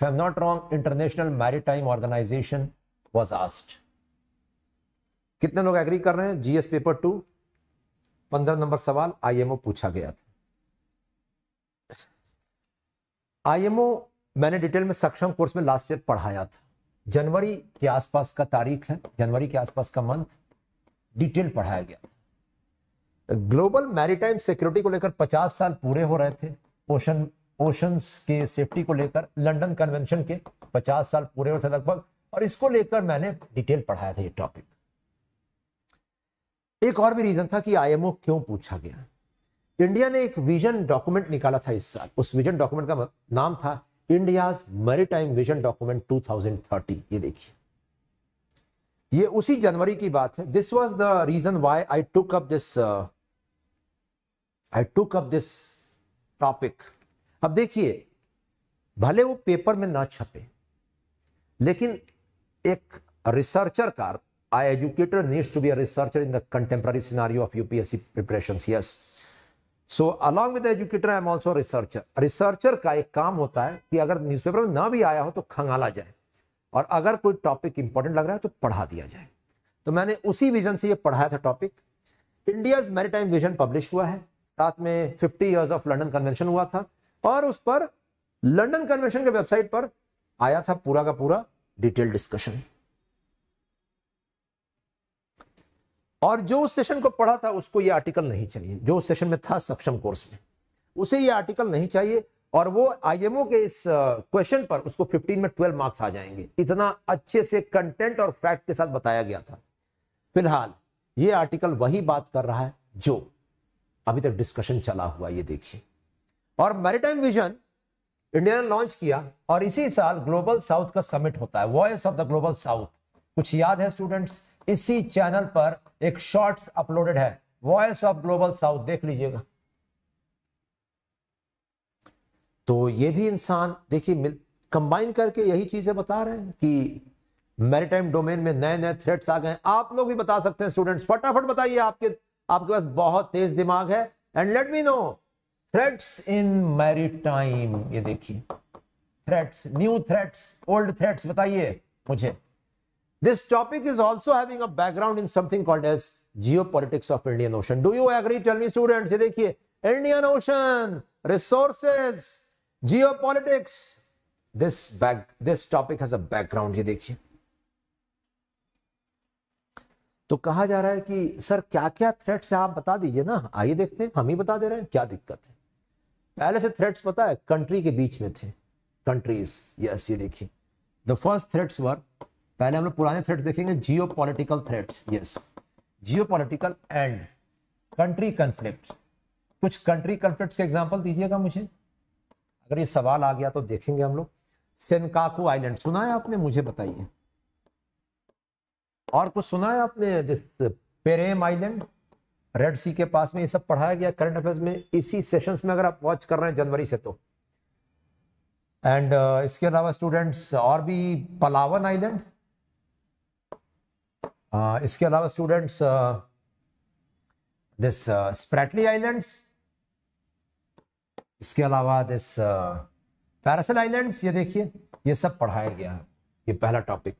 I am not wrong International Maritime Organization was asked कितने लोग एग्री कर रहे हैं जीएस पेपर टू पंद्रह नंबर सवाल आईएमओ पूछा गया था आईएमओ मैंने डिटेल में सक्षम कोर्स में लास्ट ईयर पढ़ाया था जनवरी के आसपास का तारीख है जनवरी के आसपास का मंथ डिटेल पढ़ाया गया ग्लोबल मैरिटाइम सिक्योरिटी को लेकर 50 साल पूरे हो रहे थे ओशन ओशंस के सेफ्टी को लेकर लंदन कन्वेंशन के 50 साल पूरे हो रहे थे लगभग और इसको लेकर मैंने डिटेल पढ़ाया था ये टॉपिक एक और भी रीजन था कि आईएमओ क्यों पूछा गया इंडिया ने एक विजन डॉक्यूमेंट निकाला था इस साल उस विजन डॉक्यूमेंट का नाम था इंडियाज टाइम विजन डॉक्यूमेंट 2030 ये देखिए ये उसी जनवरी की बात है this was the reason why I took up this I took up this topic अब देखिए भले वो पेपर में ना छपे लेकिन एक रिसर्चर का educator needs to be a researcher in the contemporary scenario of UPSC preparation yes so along with educator I am also researcher researcher का एक काम होता है कि अगर न्यूज़पेपर में ना भी आया हो तो खंगाला जाए और अगर कोई टॉपिक इंपॉर्टेंट लग रहा है तो पढ़ा दिया जाए तो मैंने उसी विजन से ये पढ़ाया था topic India's maritime vision publish हुआ है साथ में 50 इयर्स ऑफ लंडन कन्वेंशन हुआ था और उस पर लंडन कन्वेंशन के वेबसाइट पर आया था पूरा का पूरा डिटेल डिस्कशन और जो उस सेशन को पढ़ा था उसको ये आर्टिकल नहीं चाहिए जो उस सेशन में था सक्षम कोर्स में उसे ये आर्टिकल नहीं चाहिए और वो आईएमओ के इस क्वेश्चन पर उसको 15 में 12 मार्क्स आ जाएंगे इतना अच्छे से कंटेंट और फैक्ट के साथ बताया गया था फिलहाल ये आर्टिकल वही बात कर रहा है जो अभी तक डिस्कशन चला हुआ ये देखिए और मैरिटाइम विजन इंडिया ने लॉन्च किया और इसी साल ग्लोबल साउथ का समिट होता है Voice of the global South कुछ याद है स्टूडेंट्स इसी चैनल पर एक शॉर्ट्स अपलोडेड है वॉइस ऑफ ग्लोबल साउथ देख लीजिएगा तो ये भी इंसान देखिए कंबाइन करके यही चीजें बता रहे हैं कि मैरिटाइम डोमेन में नए नए थ्रेट्स आ गए आप लोग भी बता सकते हैं स्टूडेंट्स फटाफट बताइए आपके आपके पास बहुत तेज दिमाग है and let me know threats in maritime ये देखिए threats new threats old threats बताइए मुझे This topic is also having a background in something called as geopolitics of Indian Ocean. Do you agree? Tell me students, ye dekhiye Indian Ocean, resources, geopolitics. This back, this topic has a background. ye dekhiye तो कहा जा रहा है कि sir क्या क्या threats है आप बता दीजिए ना आइए देखते हैं हम ही बता दे रहे हैं क्या दिक्कत है पहले से थ्रेट्स पता है कंट्री के बीच में थे कंट्रीज ये देखिए द फर्स्ट थ्रेट्स वर पहले हम लोग पुराने थ्रेट्स देखेंगे geopolitical threat yes geopolitical and country conflict कुछ कंट्री कंफ्लिक्ट के एग्जाम्पल दीजिएगा मुझे अगर ये सवाल आ गया तो देखेंगे हम लोग सेनकाकू आइलैंड सुना है आपने मुझे बताइए और कुछ सुना है आपने पेरेम आइलैंड रेड सी के पास में ये सब पढ़ाया गया करंट अफेयर्स में इसी सेशंस में अगर आप वॉच कर रहे हैं जनवरी से तो एंड uh, इसके अलावा स्टूडेंट्स और भी पलावन आइलैंड Uh, इसके अलावा स्टूडेंट्स दिस स्प्रैटली आइलैंड्स इसके अलावा दिस पैरासल आइलैंड्स ये देखिए ये सब पढ़ाया गया है ये पहला टॉपिक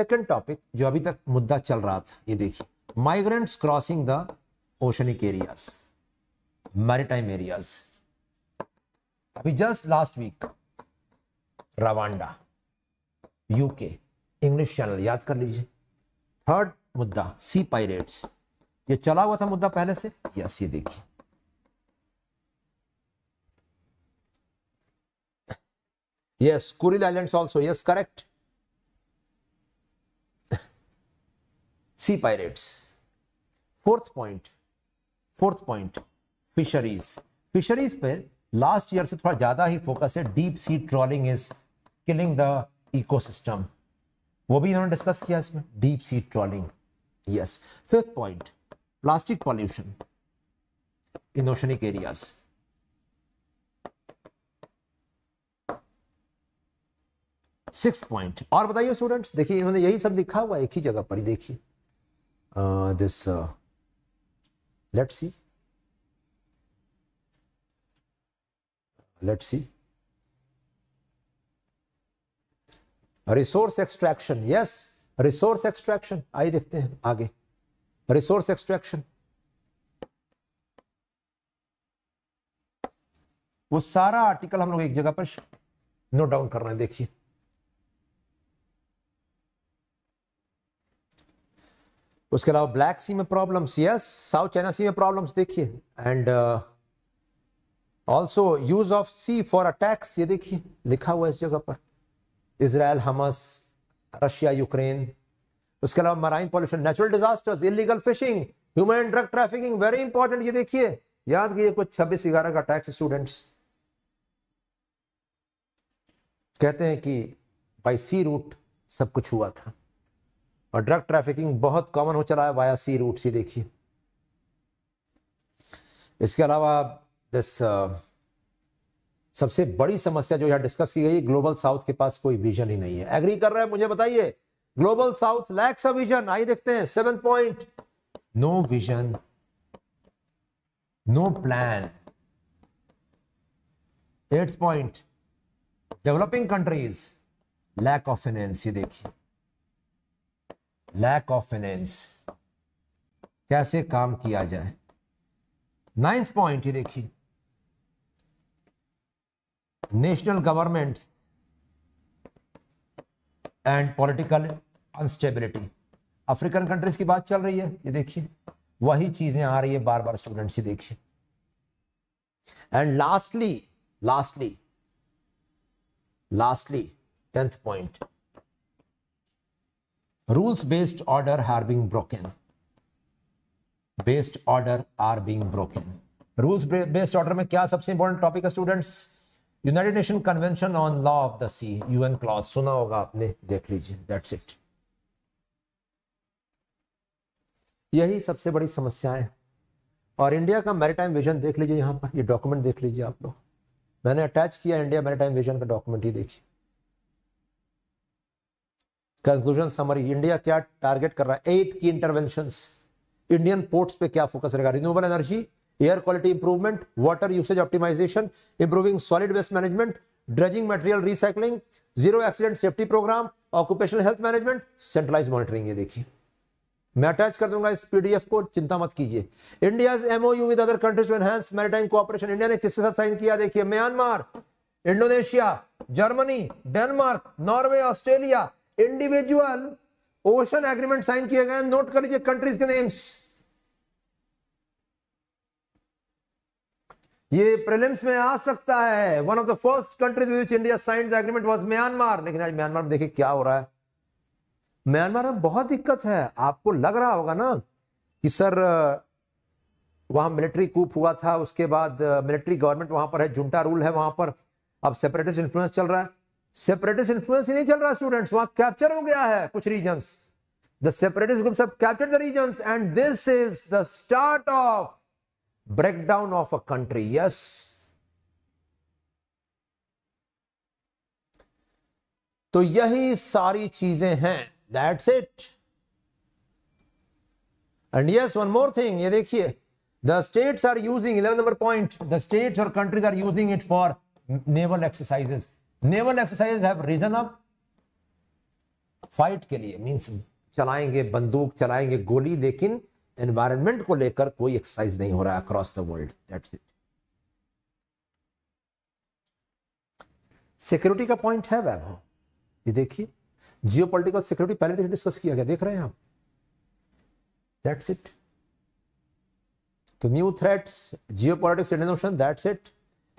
सेकंड टॉपिक जो अभी तक मुद्दा चल रहा था ये देखिए migrants crossing the oceanic areas maritime areas अभी just last week Rwanda UK English Channel याद कर लीजिए थर्ड मुद्दा सी पायरेट्स ये चला हुआ था मुद्दा पहले से यस ये देखिए yes Kuril Islands also yes correct sea pirates fourth point fourth point fisheries fisheries पर लास्ट ईयर से थोड़ा ज्यादा ही फोकस है deep sea trawling is killing the ecosystem वो भी इन्होंने डिस्कस किया इसमें deep sea trawling yes fifth point plastic pollution in oceanic areas six point और बताइए स्टूडेंट्स देखिए इन्होंने यही सब लिखा हुआ एक ही जगह पर ही देखिए this let's see let's see resource extraction yes resource extraction आइए देखते हैं आगे रिसोर्स एक्सट्रैक्शन वो सारा आर्टिकल हम लोग एक जगह पर नोट डाउन कर रहे हैं देखिए उसके अलावा ब्लैक सी में problems yes South China Sea में प्रॉब्लम्स देखिए and also use of sea for attacks ये देखिए लिखा हुआ इस जगह पर इसराइल हमस रशिया यूक्रेन उसके अलावा marine pollution natural disasters illegal fishing human drug trafficking very important ये देखिए याद कीजिए कुछ छब्बीस ग्यारह का टैक्स स्टूडेंट्स कहते हैं कि बाई सी रूट सब कुछ हुआ था और ड्रग ट्रैफिकिंग बहुत कॉमन हो चला है वाया सी रूट सी देखिए इसके अलावा दिस uh, सबसे बड़ी समस्या जो यहां डिस्कस की गई ग्लोबल साउथ के पास कोई विजन ही नहीं है एग्री कर रहे हैं मुझे बताइए global south lacks a vision आइए देखते हैं seven point no vision no plan eighth point developing countries lack of finance ये देखिए लैक ऑफ फाइनेंस कैसे काम किया जाए नाइन्थ पॉइंट ये देखिए national governments and political unstability African countries की बात चल रही है ये देखिए वही चीजें आ रही है बार बार स्टूडेंट्स ये देखिए and lastly lastly lastly tenth point rules based order are being broken based order are being broken rules based order में क्या सबसे इंपॉर्टेंट टॉपिक है students United Nation Convention on Law of the Sea UNCLOS सुना होगा आपने देख लीजिए that's it यही सबसे बड़ी समस्या है और इंडिया का मैरिटाइम विजन देख लीजिए यहाँ पर ये डॉक्यूमेंट देख लीजिए आप लोग मैंने अटैच किया इंडिया मैरिटाइम विजन का डॉक्यूमेंट ही देखिए कंक्लूजन समरी इंडिया क्या टारगेट कर रहा है एट की इंटरवेंशन इंडियन पोर्ट्स पे क्या फोकस रहेगा renewable energy air quality improvement water usage optimisation improving solid waste management dredging material recycling zero accident safety programme occupational health management centralise monitoring ये देखिए मैं अटैच कर दूंगा इस पीडीएफ को चिंता मत कीजिए India MOU with other countries to enhance maritime cooperation India ने किसके साथ साइन किया देखिए Myanmar Indonesia Germany Denmark Norway Australia individual ocean agreement sign किए गए नोट कर लीजिए कंट्रीज के नेम्स ये प्रीलिम्स में आ सकता है one of the first countries which India sign the agreement was Myanmar लेकिन आज म्यांमार में देखिए क्या हो रहा है म्यांमार में बहुत दिक्कत है आपको लग रहा होगा ना कि सर वहां मिलिट्री कूप हुआ था उसके बाद मिलिट्री गवर्नमेंट वहां पर है जुंटा रूल है वहां पर अब सेपरेटिस इन्फ्लुएंस चल रहा है सेपरेटिस इन्फ्लुएंस ही नहीं चल रहा स्टूडेंट्स वहां कैप्चर हो गया है कुछ region the separatist groups have captured the region and this is the start of breakdown of a country. Yes. तो यही सारी चीजें हैं that's it and yes one more thing ये देखिए the states are using eleven number point the states और countries are using it for naval exercises naval exercises have region up fight के लिए मींस चलाएंगे बंदूक चलाएंगे गोली लेकिन एनवायरमेंट को लेकर कोई एक्सरसाइज नहीं हो रहा है across the world that's it security का पॉइंट है वैभव ये देखिए जियो पोलिटिकल सिक्योरिटी पहले दिन डिस्कस किया गया देख रहे हैं आप दैट्स इट तो new threats geo politics Indian ocean that's it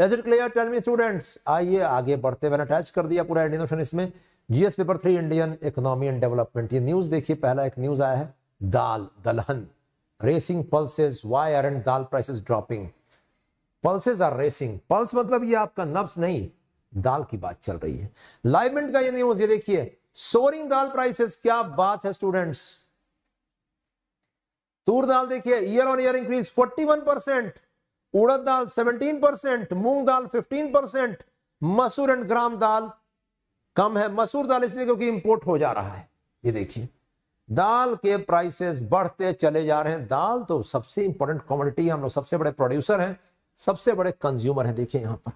as it clear tell me students आइए आगे बढ़ते मैंने अटैच कर दिया पूरा इंडियन ओशन इसमें GS paper three Indian economy and development ये न्यूज देखिए पहला एक न्यूज आया है दाल दलहन raising pulses why are and dal prices dropping pulses are raising pulse मतलब ये आपका नब्स नहीं दाल की बात चल रही है लाइवमेंट का ये नहीं ये देखिए सोरिंग दाल प्राइसेस क्या बात है स्टूडेंट्स तूर दाल देखिए year on year increase 41 percent उड़द दाल 17 परसेंट मूंग दाल 15 परसेंट मसूर एंड ग्राम दाल कम है मसूर दाल इसलिए क्योंकि इंपोर्ट हो जा रहा है ये देखिए दाल के प्राइसेस बढ़ते चले जा रहे हैं दाल तो सबसे इंपॉर्टेंट कॉमोडिटी हम लोग सबसे बड़े प्रोड्यूसर हैं सबसे बड़े कंज्यूमर हैं देखिए यहां पर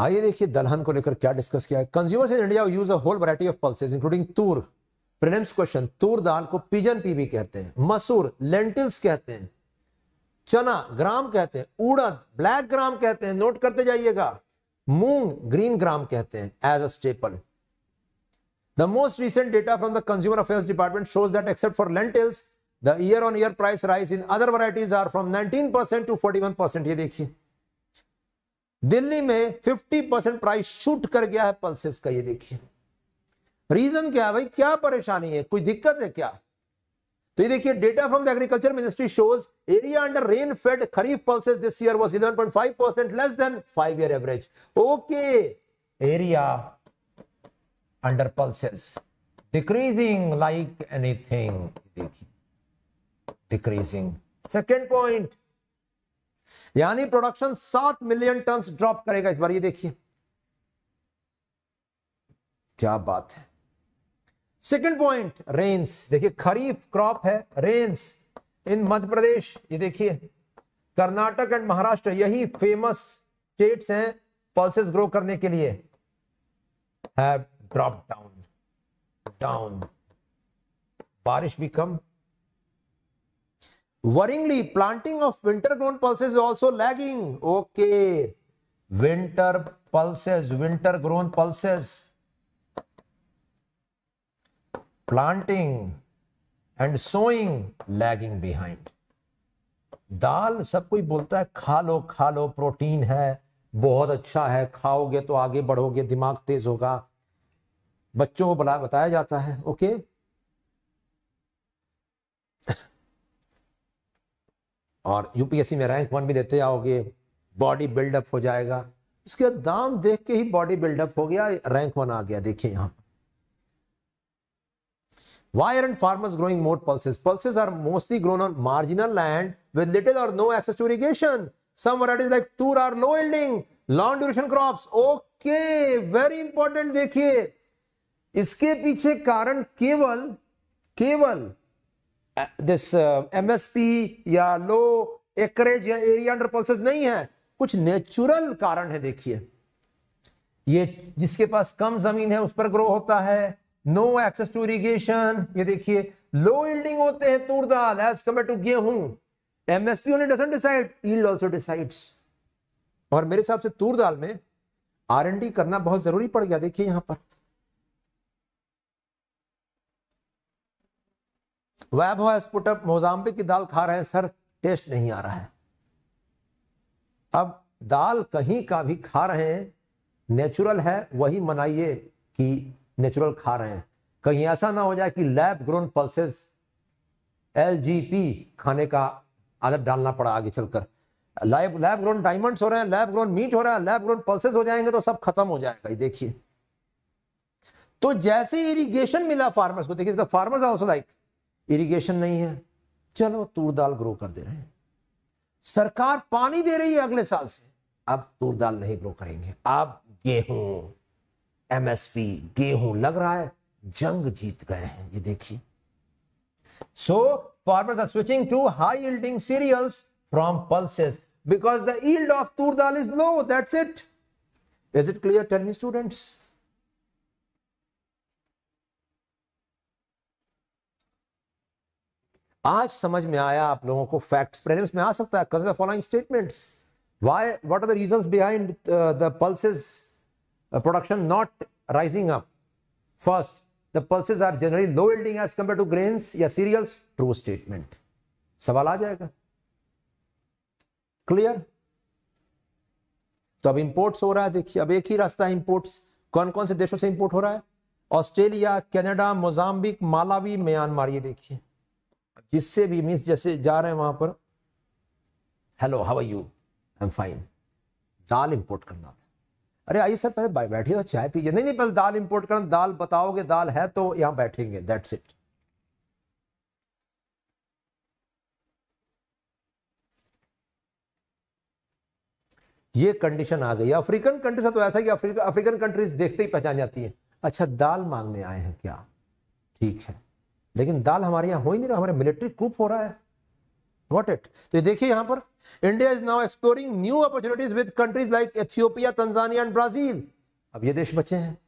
आइए देखिए दलहन को लेकर क्या डिस्कस किया है consumers in India use a whole variety of pulses including toor prelims question तूर दाल को पिजन पी भी कहते हैं मसूर लेंटिल्स कहते हैं चना ग्राम कहते हैं उड़द ब्लैक ग्राम कहते हैं नोट करते जाइएगा मूंग ग्रीन ग्राम कहते हैं as a staple the most recent data from the consumer affairs department shows that except for lentils the year on year price rise in other varieties are from nineteen percent to forty one percent ये देखिए दिल्ली में fifty percent price shoot कर गया है pulses का ये देखिए reason क्या है भाई क्या परेशानी है कोई दिक्कत है क्या तो ये देखिए data from the agriculture ministry shows area under rain fed kharif pulses this year was 11.5 percent less than five year average okay area under pulses decreasing like anything देखिए डिक्रीजिंग सेकेंड पॉइंट यानी प्रोडक्शन सात million ton drop करेगा इस बार ये देखिए क्या बात है सेकेंड पॉइंट रेन्स देखिए खरीफ क्रॉप है रेन्स इन मध्य प्रदेश ये देखिए कर्नाटक एंड महाराष्ट्र यही फेमस स्टेट्स हैं पल्सेस ग्रो करने के लिए हैव ड्रॉप डाउन डाउन बारिश भी कम worryingly planting of winter grown pulses also lagging okay winter pulses winter grown pulses planting and sowing lagging behind दाल सब कोई बोलता है खा लो खा लो प्रोटीन है बहुत अच्छा है खाओगे तो आगे बढ़ोगे दिमाग तेज होगा बच्चों को बला बताया जाता है ओके [LAUGHS] और यूपीएससी में रैंक वन भी देते जाओगे बॉडी बिल्डअप हो जाएगा उसके दाम देख के ही बॉडी बिल्डअप हो गया रैंक वन आ गया देखिए यहां पर Why aren't farmers growing more pulses? Pulses are mostly grown on marginal land with little or no access to irrigation. Some varieties like tur are low yielding, long duration crops. Okay, very important देखिए इसके पीछे कारण केवल केवल this MSP या low acreage या area under pulses नहीं है कुछ नेचुरल कारण है देखिए ये जिसके पास कम जमीन है उस पर ग्रो होता है नो एक्सेस टू इरीगेशन ये देखिए लो यील्डिंग होते हैं तूर दाल एज कम्पेयर टू गेहूं MSP only doesn't decide yield also decides और मेरे हिसाब से तूर दाल में आरएनडी करना बहुत जरूरी पड़ गया देखिए यहां पर Vaibhav has put up Mozambique की दाल खा रहे हैं सर टेस्ट नहीं आ रहा है अब दाल कहीं का भी खा रहे हैं नेचुरल है वही मनाइए कि नेचुरल खा रहे हैं कहीं ऐसा ना हो जाए कि लैब ग्रोन पल्सेस एल खाने का आदत डालना पड़ा आगे चलकर लैब लैब ग्रोन डायमंड्स हो रहे हैं लैब ग्रोन मीट हो रहा है लैब ग्रोन पल्सेस हो जाएंगे तो सब खत्म हो जाएगा ये देखिए तो जैसे इरिगेशन मिला फार्मर्स को देखिए फार्मर्स आल्सो लाइक इरिगेशन नहीं है चलो तूर दाल ग्रो कर दे रहे हैं सरकार पानी दे रही है अगले साल से अब तूर दाल नहीं ग्रो करेंगे अब गेहूं एमएसपी गेहूं लग रहा है जंग जीत गए हैं ये देखिए so farmers are switching to high yielding cereals from pulses because the yield of toor dal is no that's it is it clear tell me students आज समझ में आया आप लोगों को फैक्ट्स प्रेजेंस में आ सकता है cause the following statements why what are the reasons behind the pulses Uh, production not rising up. First, the pulses are generally low yielding as compared to grains या cereals. True statement. सवाल आ जाएगा clear तो अब imports हो रहा है देखिए अब एक ही रास्ता है इंपोर्ट्स कौन कौन से देशों से इंपोर्ट हो रहा है Australia Canada Mozambique Malawi Myanmar ये देखिए जिससे भी मीन्स जैसे जा रहे हैं वहां पर hello how are you I am fine दाल इंपोर्ट करना था अरे आइए सर पहले बैठिए और चाय पीजिए नहीं नहीं पहले दाल इंपोर्ट करना दाल बताओगे दाल है तो यहाँ बैठेंगे दैट्स इट ये कंडीशन आ गई अफ्रीकन कंट्रीज तो ऐसा है कि अफ्रीकन अफ्रीकन कंट्रीज देखते ही पहचान जाती है अच्छा दाल मांगने आए हैं क्या ठीक है लेकिन दाल हमारे यहाँ हो ही नहीं रहा हमारे मिलिट्री कूप हो रहा है Got इट तो देखिए यहां पर India is now exploring new opportunities with countries like Ethiopia Tanzania and Brazil अब ये देश बचे हैं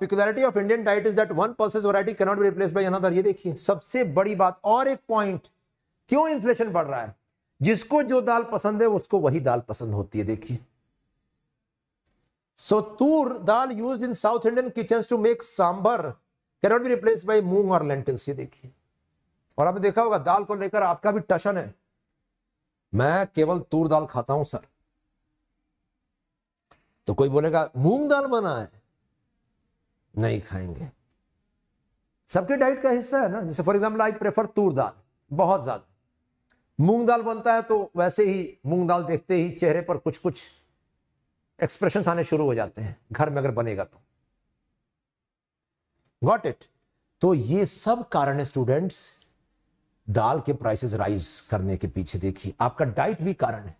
peculiarity of Indian diet is that one pulses variety cannot be replace by another ये देखिए सबसे बड़ी बात और एक पॉइंट क्यों इन्फ्लेशन बढ़ रहा है जिसको जो दाल पसंद है उसको वही दाल पसंद होती है देखिए so toor dal use in South Indian kitchen to make sambar cannot be replace by moong और लेंटिल्स ये देखिए और आपने देखा होगा दाल को लेकर आपका भी टशन है मैं केवल तूर दाल खाता हूं सर तो कोई बोलेगा मूंग दाल बना है नहीं खाएंगे सबके डाइट का हिस्सा है ना जैसे फॉर एग्जाम्पल आई प्रेफर तूर दाल बहुत ज्यादा मूंग दाल बनता है तो वैसे ही मूंग दाल देखते ही चेहरे पर कुछ कुछ एक्सप्रेशन आने शुरू हो जाते हैं घर में अगर बनेगा तो गॉट इट तो ये सब कारण है स्टूडेंट्स दाल के प्राइसेस राइज करने के पीछे देखिए आपका डाइट भी कारण है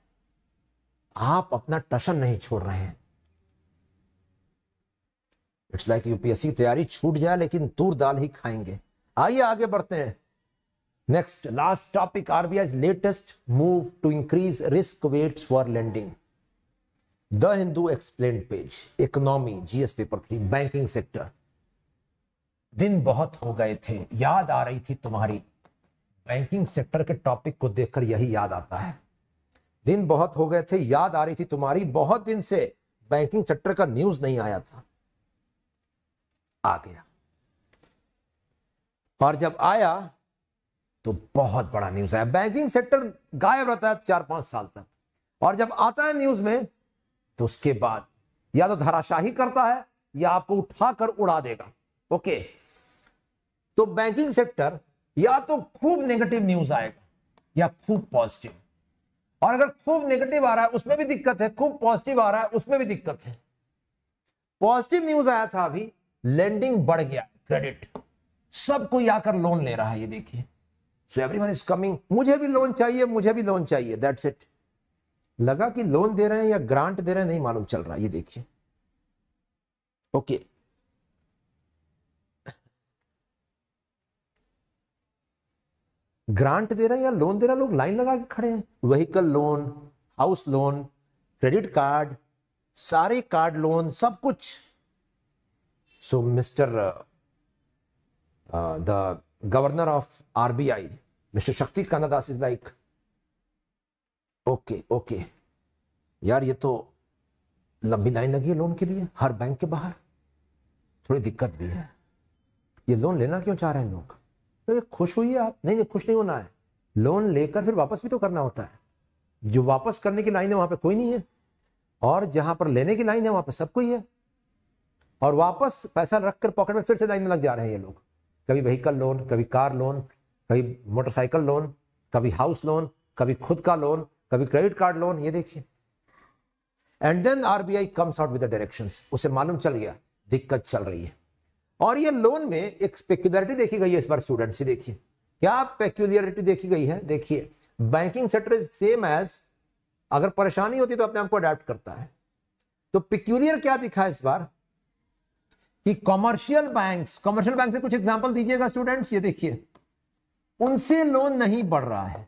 आप अपना टशन नहीं छोड़ रहे हैं इट्स लाइक यूपीएससी तैयारी छूट जाए लेकिन तूर दाल ही खाएंगे आइए आगे बढ़ते हैं next last topic RBI latest move to increase risk weights for lending the Hindu explain page economy GS paper three banking sector दिन बहुत हो गए थे याद आ रही थी तुम्हारी बैंकिंग सेक्टर के टॉपिक को देखकर यही याद आता है दिन बहुत हो गए थे याद आ रही थी तुम्हारी बहुत दिन से बैंकिंग सेक्टर का न्यूज नहीं आया था आ गया और जब आया तो बहुत बड़ा न्यूज आया बैंकिंग सेक्टर गायब रहता है चार पांच साल तक और जब आता है न्यूज में तो उसके बाद या तो धराशाही करता है या आपको उठाकर उड़ा देगा ओके तो बैंकिंग सेक्टर या तो खूब नेगेटिव न्यूज आएगा या खूब पॉजिटिव और अगर खूब नेगेटिव आ रहा है उसमें भी दिक्कत है खूब पॉजिटिव आ रहा है उसमें भी दिक्कत है पॉजिटिव न्यूज आया था अभी लैंडिंग बढ़ गया क्रेडिट सब कोई आकर लोन ले रहा है ये देखिए सो एवरीवन इज कमिंग मुझे भी लोन चाहिए मुझे भी लोन चाहिए दैट्स इट लगा कि लोन दे रहे हैं या ग्रांट दे रहे हैं नहीं मालूम चल रहा है ये देखिए ओके ग्रांट दे रहा है या लोन दे रहा लोग लाइन लगा के खड़े हैं vehicle loan house loan credit card सारे कार्ड लोन सब कुछ so mister the governor of RBI mister Shakti कानादास इज लाइक ओके ओके यार ये तो लंबी लाइन लगी है लोन के लिए हर बैंक के बाहर थोड़ी दिक्कत भी है ये लोन लेना क्यों चाह रहे हैं लोग तो खुश हुई आप नहीं नहीं खुश नहीं होना है लोन लेकर फिर वापस भी तो करना होता है जो वापस करने की लाइन है वहां पर कोई नहीं है और जहां पर लेने की लाइन है वहां पर सब कोई है और वापस पैसा रखकर पॉकेट में फिर से लाइन में लग जा रहे हैं ये लोग कभी व्हीकल लोन कभी कार लोन कभी मोटरसाइकिल लोन कभी हाउस लोन कभी खुद का लोन कभी क्रेडिट कार्ड लोन ये देखिए and then RBI comes out with directions उसे मालूम चल गया दिक्कत चल रही है और ये लोन में एक पेक्यूलरिटी देखी गई है इस बार स्टूडेंट से देखिए क्या पेक्यूलियरिटी देखी गई है देखिए banking sector is same as अगर परेशानी होती तो अपने आप को अडेप्ट करता है तो पिक्यूलियर क्या दिखा इस बार कि कॉमर्शियल बैंक्स कॉमर्शियल बैंक से कुछ एग्जांपल दीजिएगा स्टूडेंट्स ये देखिए उनसे लोन नहीं बढ़ रहा है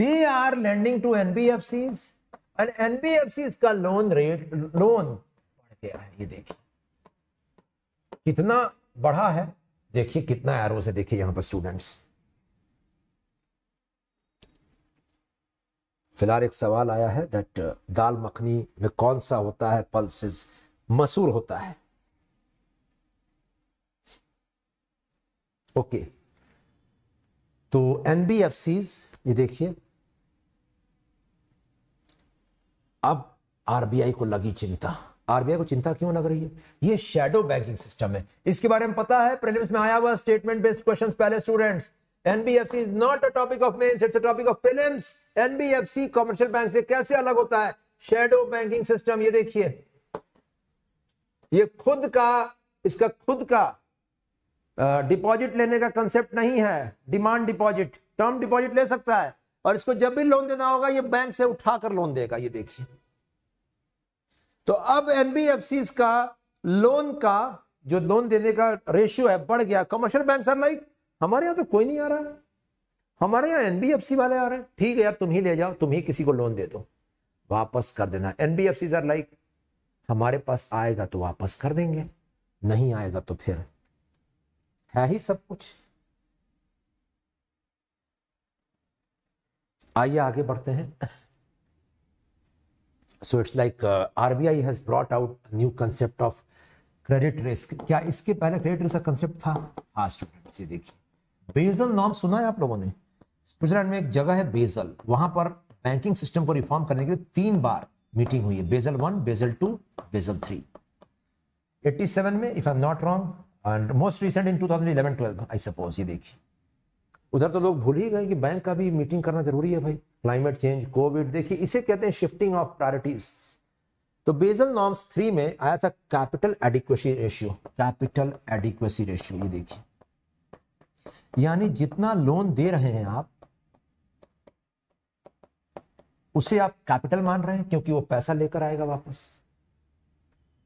they are lending to NBFC and NBFC का लोन रेट लोन बढ़ गया है ये देखिए कितना बढ़ा है देखिए कितना एरो से देखिए यहां पर स्टूडेंट्स फिलहाल एक सवाल आया है दैट uh, दाल मखनी में कौन सा होता है पल्सेस मसूर होता है ओके तो एनबीएफसीज ये देखिए अब आरबीआई को लगी चिंता आरबीआई को चिंता क्यों लग रही है ये शेडो बैंकिंग सिस्टम है इसके बारे में पता है प्रीलिम्स में आया हुआ स्टेटमेंट बेस्ड क्वेश्चंस पहले students NBFC is not a topic of mains, it's a topic of prelims. NBFC commercial bank से कैसे अलग होता है शेडो बैंकिंग सिस्टम ये देखिए ये खुद का इसका खुद का डिपॉजिट लेने का कंसेप्ट नहीं है डिमांड डिपॉजिट टर्म डिपॉजिट ले सकता है और इसको जब भी लोन देना होगा ये बैंक से उठाकर लोन देगा ये देखिए तो अब एनबीएफसी का लोन का जो लोन देने का रेशियो है बढ़ गया कमर्शियल बैंक आर लाइक हमारे यहाँ तो कोई नहीं आ रहा हमारे यहाँ एनबीएफसी वाले आ रहे हैं ठीक है यार तुम ही ले जाओ तुम ही किसी को लोन दे दो वापस कर देना एनबीएफसी आर लाइक हमारे पास आएगा तो वापस कर देंगे नहीं आएगा तो फिर है ही सब कुछ आइए आगे बढ़ते हैं so it's like uh, RBI has brought out a new credit risk क्या इसके पहले क्रेडिट रिस्क का कंसेप्ट था हाँ स्टूडेंट ये देखिए बेजल नाम सुना है आप लोगों ने स्विट्जरलैंड में एक जगह है बेजल वहां पर बैंकिंग सिस्टम को रिफॉर्म करने के लिए तीन बार मीटिंग हुई है Basel one Basel two Basel three 87 में if I am not wrong and most recent in 2011-12 I suppose ये देखिए उधर तो लोग भूल ही गए कि बैंक का भी मीटिंग करना जरूरी है भाई क्लाइमेट चेंज कोविड देखिए इसे कहते हैं शिफ्टिंग ऑफ प्रायोरिटीज तो बेजल नॉर्म्स थ्री में आया था capital adequacy ratio capital adequacy ratio ये देखिए यानी जितना लोन दे रहे हैं आप उसे आप कैपिटल मान रहे हैं क्योंकि वो पैसा लेकर आएगा वापस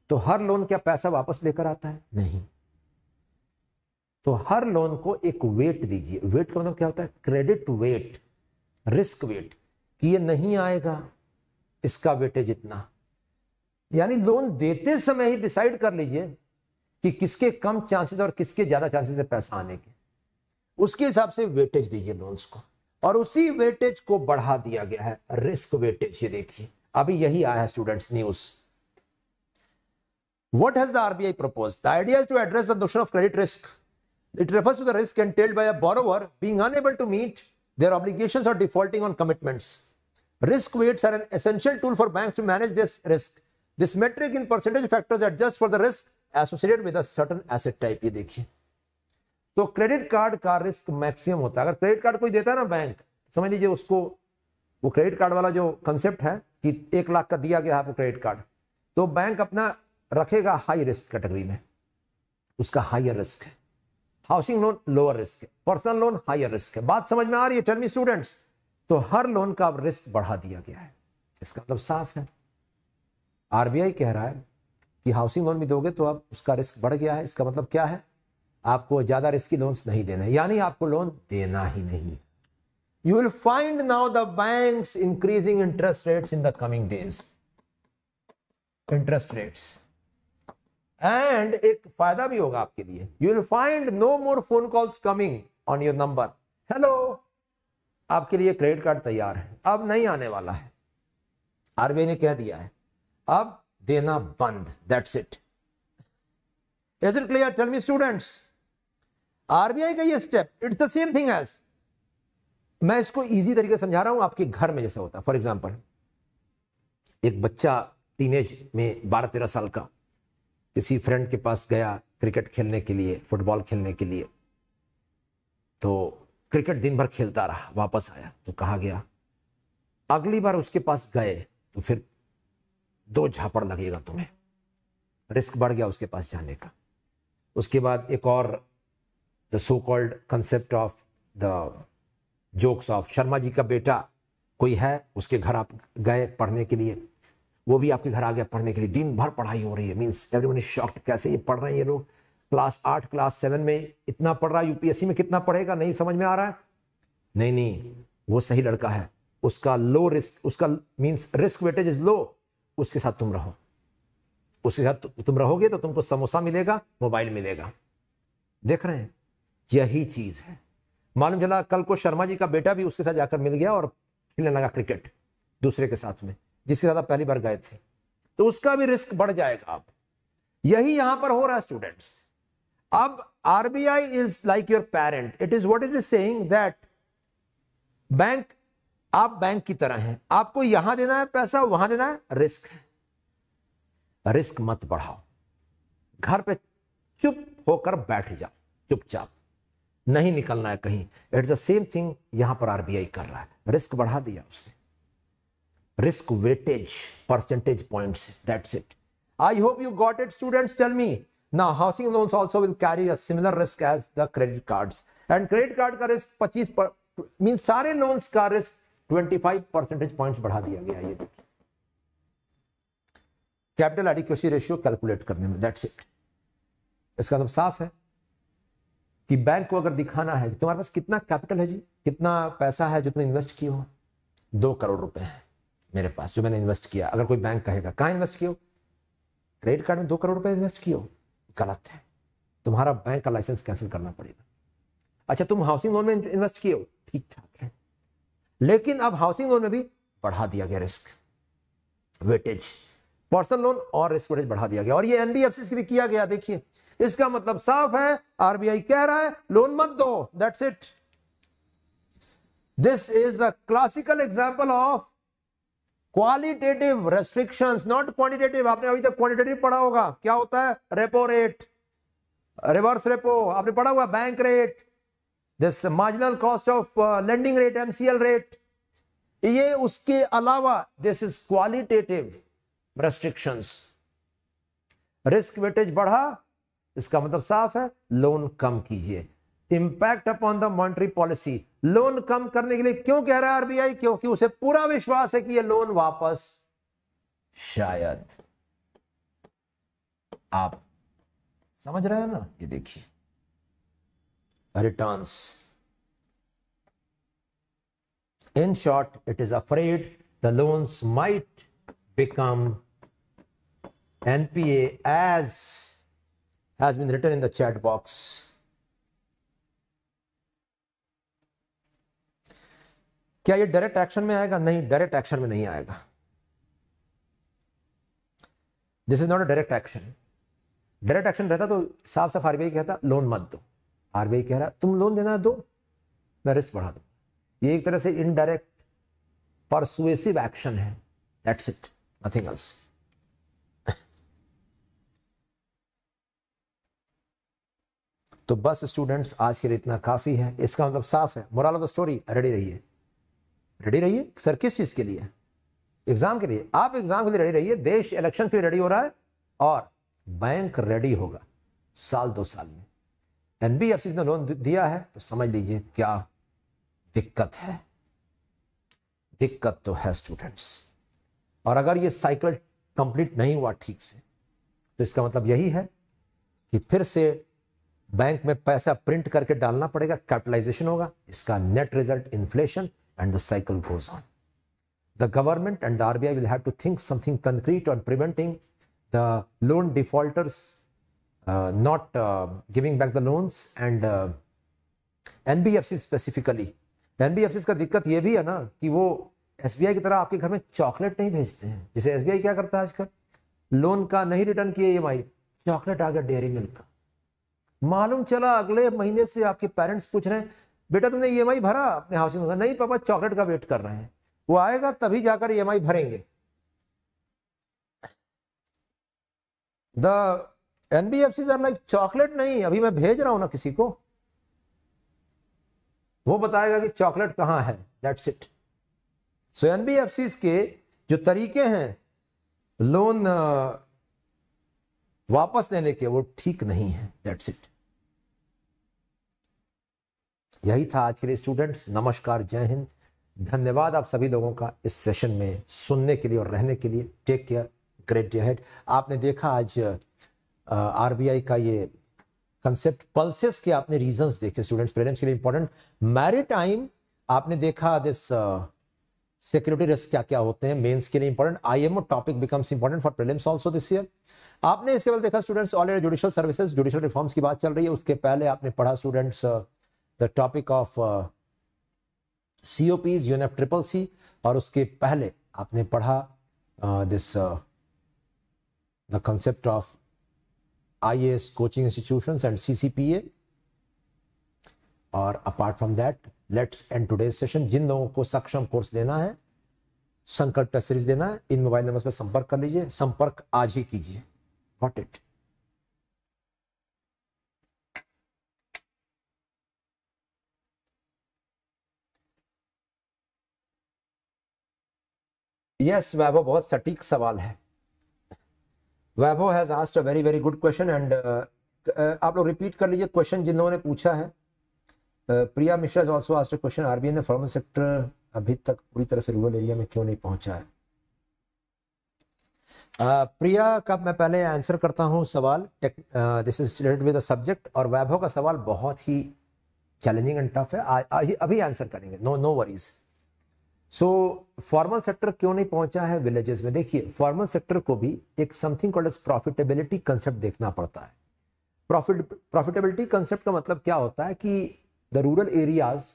तो हर लोन क्या पैसा वापस लेकर आता है नहीं तो हर लोन को एक वेट दीजिए वेट का मतलब क्या होता है क्रेडिट वेट रिस्क वेट कि ये नहीं आएगा इसका वेटेज इतना यानी लोन देते समय ही डिसाइड कर लीजिए कि किसके कम चांसेस और किसके ज्यादा चांसेस है पैसा आने के उसके हिसाब से वेटेज दीजिए लोन्स को और उसी वेटेज को बढ़ा दिया गया है रिस्क वेटेज ये देखिए अभी यही आया है students news what has the RBI the idea idea to address the the of credit risk it refers to the risk risk entailed by a borrower being unable to Their obligations or defaulting on commitments. Risk weights are an essential tool for banks to manage this risk. This metric in percentage factors adjust for the risk associated with a certain asset type. ये देखिए तो credit card का risk maximum होता है अगर credit card कोई देता है ना बैंक समझ लीजिए उसको वो क्रेडिट कार्ड वाला जो कंसेप्ट है कि एक लाख का दिया गया आपको क्रेडिट कार्ड तो बैंक अपना रखेगा हाई रिस्क कैटेगरी में उसका हायर रिस्क है housing loan lower risk personal loan higher risk है बात समझ में आ रही है टर्मी स्टूडेंट्स तो हर लोन का अब रिस्क बढ़ा दिया गया है इसका मतलब साफ है आरबीआई कह रहा है कि हाउसिंग लोन भी दोगे तो अब उसका रिस्क बढ़ गया है इसका मतलब क्या है आपको ज्यादा रिस्की लोन्स नहीं देना यानी आपको लोन देना ही नहीं you will find now the banks increasing interest rates in the coming days interest rates and एक फायदा भी होगा आपके लिए you will find no more phone calls coming on your number hello आपके लिए क्रेडिट कार्ड तैयार है अब नहीं आने वाला है आरबीआई ने कह दिया है अब देना बंद that's it is it clear tell me students RBI का ये step it's the same thing as मैं इसको इजी तरीके समझा रहा हूं आपके घर में जैसे होता है फॉर एग्जाम्पल एक बच्चा टीनेज में बारह तेरह साल का किसी फ्रेंड के पास गया क्रिकेट खेलने के लिए फुटबॉल खेलने के लिए तो क्रिकेट दिन भर खेलता रहा वापस आया तो कहा गया अगली बार उसके पास गए तो फिर दो झापड़ लगेगा तुम्हें रिस्क बढ़ गया उसके पास जाने का उसके बाद एक और the so called concept of the jokes of Sharma ji का बेटा कोई है उसके घर आप गए पढ़ने के लिए वो भी आपके घर आ गया पढ़ने के लिए दिन भर पढ़ाई हो रही है मीन्स एवरीवन इज शॉक्ड कैसे ये पढ़ रहे हैं ये लोग क्लास आठ क्लास सेवन में इतना पढ़ रहा है यूपीएससी में कितना पढ़ेगा नहीं समझ में आ रहा है नहीं नहीं वो सही लड़का है उसका लो रिस्क उसका means risk weightage is low उसके साथ तुम रहो उसके साथ तुम रहोगे तो तुमको समोसा मिलेगा मोबाइल मिलेगा देख रहे हैं यही चीज है मालूम चला कल को शर्मा जी का बेटा भी उसके साथ जाकर मिल गया और खेलने लगा क्रिकेट दूसरे के साथ में जिसके साथ आप पहली बार गए थे तो उसका भी रिस्क बढ़ जाएगा आप यही यहां पर हो रहा है स्टूडेंट्स अब RBI is like your parent it is what it is saying that bank आप बैंक की तरह हैं आपको यहां देना है पैसा वहां देना है रिस्क है रिस्क मत बढ़ाओ घर पे चुप होकर बैठ जाओ चुपचाप नहीं निकलना है कहीं इट्स द सेम थिंग यहां पर आरबीआई कर रहा है रिस्क बढ़ा दिया उसने risk weightage percentage points. That's it. I hope you got it, students. Tell me. Now, housing loans also will carry a similar risk as the credit cards. And credit card का risk 25 पर, means सारे loans का risk 25 percentage points बढ़ा दिया गया ये capital adequacy ratio calculate करने में दैट्स इट इसका मतलब साफ है कि बैंक को अगर दिखाना है तुम्हारे पास कितना कैपिटल है जी कितना पैसा है जो तुमने इन्वेस्ट किया हो दो करोड़ रुपए है मेरे पास जो मैंने इन्वेस्ट किया अगर कोई बैंक कहेगा कहाँ इन्वेस्ट किया क्रेडिट कार्ड में दो करोड़ रुपए इन्वेस्ट किया गलत है तुम्हारा बैंक का लाइसेंस कैंसिल करना पड़ेगा अच्छा तुम हाउसिंग लोन में इन्वेस्ट किए हो ठीक ठाक है लेकिन अब हाउसिंग लोन में भी बढ़ा दिया गया रिस्क वेटेज पर्सनल लोन और रिस्क वेटेज बढ़ा दिया गया और ये एनबीएफसी के लिए किया गया देखिए इसका मतलब साफ है आरबीआई कह रहा है लोन मत दो that's it this is a classical example of qualitative restrictions not quantitative आपने अभी तक क्वांटिटेटिव पढ़ा होगा क्या होता है रेपो रेट रिवर्स रेपो आपने पढ़ा हुआ bank rate this marginal cost of lending rate MCL rate ये उसके अलावा this is qualitative restrictions risk weightage बढ़ा इसका मतलब साफ है लोन कम कीजिए impact upon the monetary policy loan कम करने के लिए क्यों कह रहा है आरबीआई क्योंकि उसे पूरा विश्वास है कि यह लोन वापस शायद आप समझ रहे हैं ना ये देखिए written in short it is afraid the loans might become NPA as has been written in the chat box क्या ये डायरेक्ट एक्शन में आएगा नहीं डायरेक्ट एक्शन में नहीं आएगा this is not a direct action direct action रहता तो साफ साफ आरबीआई कहता लोन मत दो आरबीआई कह रहा तुम लोन देना दो मैं रिस्क बढ़ा दू ये एक तरह से इनडायरेक्ट परसुएसिव एक्शन है दैट्स इट नथिंग एल्स तो बस स्टूडेंट्स आज के लिए इतना काफी है इसका मतलब साफ है moral of the story ready रहिए रेडी रहिए सर किस चीज़ के लिए एग्जाम के लिए आप एग्जाम के लिए रेडी रहिए देश इलेक्शन के लिए रेडी हो रहा है और बैंक रेडी होगा साल दो साल में एनबीएफसी ने लोन दिया है तो समझ लीजिए क्या दिक्कत है दिक्कत तो है स्टूडेंट्स और अगर ये साइकिल कंप्लीट नहीं हुआ ठीक से तो इसका मतलब यही है कि फिर से बैंक में पैसा प्रिंट करके डालना पड़ेगा कैपिटलाइजेशन होगा इसका net result inflation and the cycle goes on. The government and the RBI will have to think something concrete on preventing the loan defaulters uh, not uh, giving back the loans and uh, NBFC specifically. NBFC का दिक्कत ये भी है ना कि वो SBI की तरह आपके घर में चॉकलेट नहीं भेजते हैं जैसे SBI क्या करता है आजकल लोन का नहीं रिटर्न किए ई चॉकलेट आ गया डेयरी मिल्क का मालूम चला अगले महीने से आपके पेरेंट्स पूछ रहे हैं बेटा तुमने ई e भरा अपने हाउसिंग लोन नहीं पापा चॉकलेट का वेट कर रहे हैं वो आएगा तभी जाकर ई e भरेंगे द एनबीएफसी लाइक चॉकलेट नहीं अभी मैं भेज रहा हूं ना किसी को वो बताएगा कि चॉकलेट कहां है दैट्स इट सो एनबीएफसी के जो तरीके हैं लोन uh, वापस लेने के वो ठीक नहीं है दैट्स इट यही था आज के लिए स्टूडेंट्स नमस्कार जय हिंद धन्यवाद आप सभी लोगों का इस सेशन में सुनने के लिए और रहने के लिए take care great day ahead आपने देखा आज आरबीआई का ये कंसेप्ट पल्सेस के आपने रीजंस देखे स्टूडेंट्स प्रीलिम्स के लिए इंपॉर्टेंट मैरिटाइम आपने देखा दिस सिक्योरिटी रिस्क क्या क्या होते हैं मेंस के लिए important IMO topic becomes important for prelims also this year आपने इसके बाद देखा students already judicial services judicial reforms की बात चल रही है उसके पहले आपने पढ़ा students uh, the topic of C O Ps UNF triple C और उसके पहले आपने पढ़ा this the concept of I S coaching institution and C C P A और apart from that let's end today session जिन लोगों को Saksham course लेना है संकल्प सीरीज देना है इन मोबाइल नंबर पर संपर्क कर लीजिए संपर्क आज ही कीजिए वॉट इट यस वैभव बहुत सटीक सवाल है Vaibhav has asked a very very good question and आप लोग रिपीट कर लीजिए क्वेश्चन जिन लोगों ने पूछा है Priya Mishra is also asked a question RBI ने फार्मल सेक्टर अभी तक पूरी तरह से रूरल एरिया में क्यों नहीं पहुंचा है uh, प्रिया का मैं पहले आंसर करता हूं सवाल this is related with subject और वैभव का सवाल बहुत ही चैलेंजिंग एंड टफ है आ, आ, अभी आंसर करेंगे no no worries so formal sector क्यों नहीं पहुंचा है विलेजेस में देखिए फॉर्मल सेक्टर को भी एक something called as profitability concept देखना पड़ता है प्रॉफिट प्रॉफिटेबिलिटी कंसेप्ट का मतलब क्या होता है कि the rural areas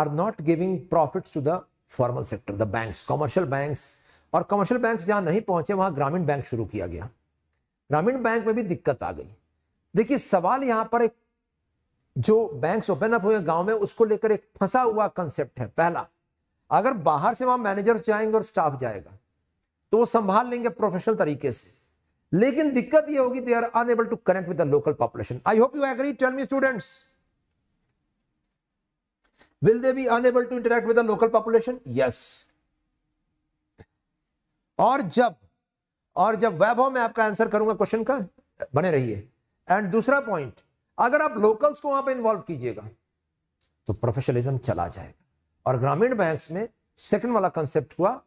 are not giving profit to the formal sector the banks commercial banks और कमर्शियल बैंक जहां नहीं पहुंचे वहां ग्रामीण बैंक शुरू किया गया ग्रामीण बैंक में भी दिक्कत आ गई देखिए सवाल यहां पर एक जो बैंक ओपन अप हुए गांव में उसको लेकर एक फंसा हुआ कंसेप्ट है पहला अगर बाहर से वहां मैनेजर जाएंगे और स्टाफ जाएगा तो वो संभाल लेंगे प्रोफेशनल तरीके से लेकिन दिक्कत ये होगी they are unable to connect with the local population I hope you agree tell me students will they be unable to interact with the local population yes और जब और जब वैभव मैं आपका आंसर करूंगा क्वेश्चन का बने रहिए एंड दूसरा पॉइंट अगर आप लोकल्स को वहां पे इन्वॉल्व कीजिएगा तो प्रोफेशनलिज्म चला जाएगा और ग्रामीण बैंक्स में सेकंड वाला कंसेप्ट हुआ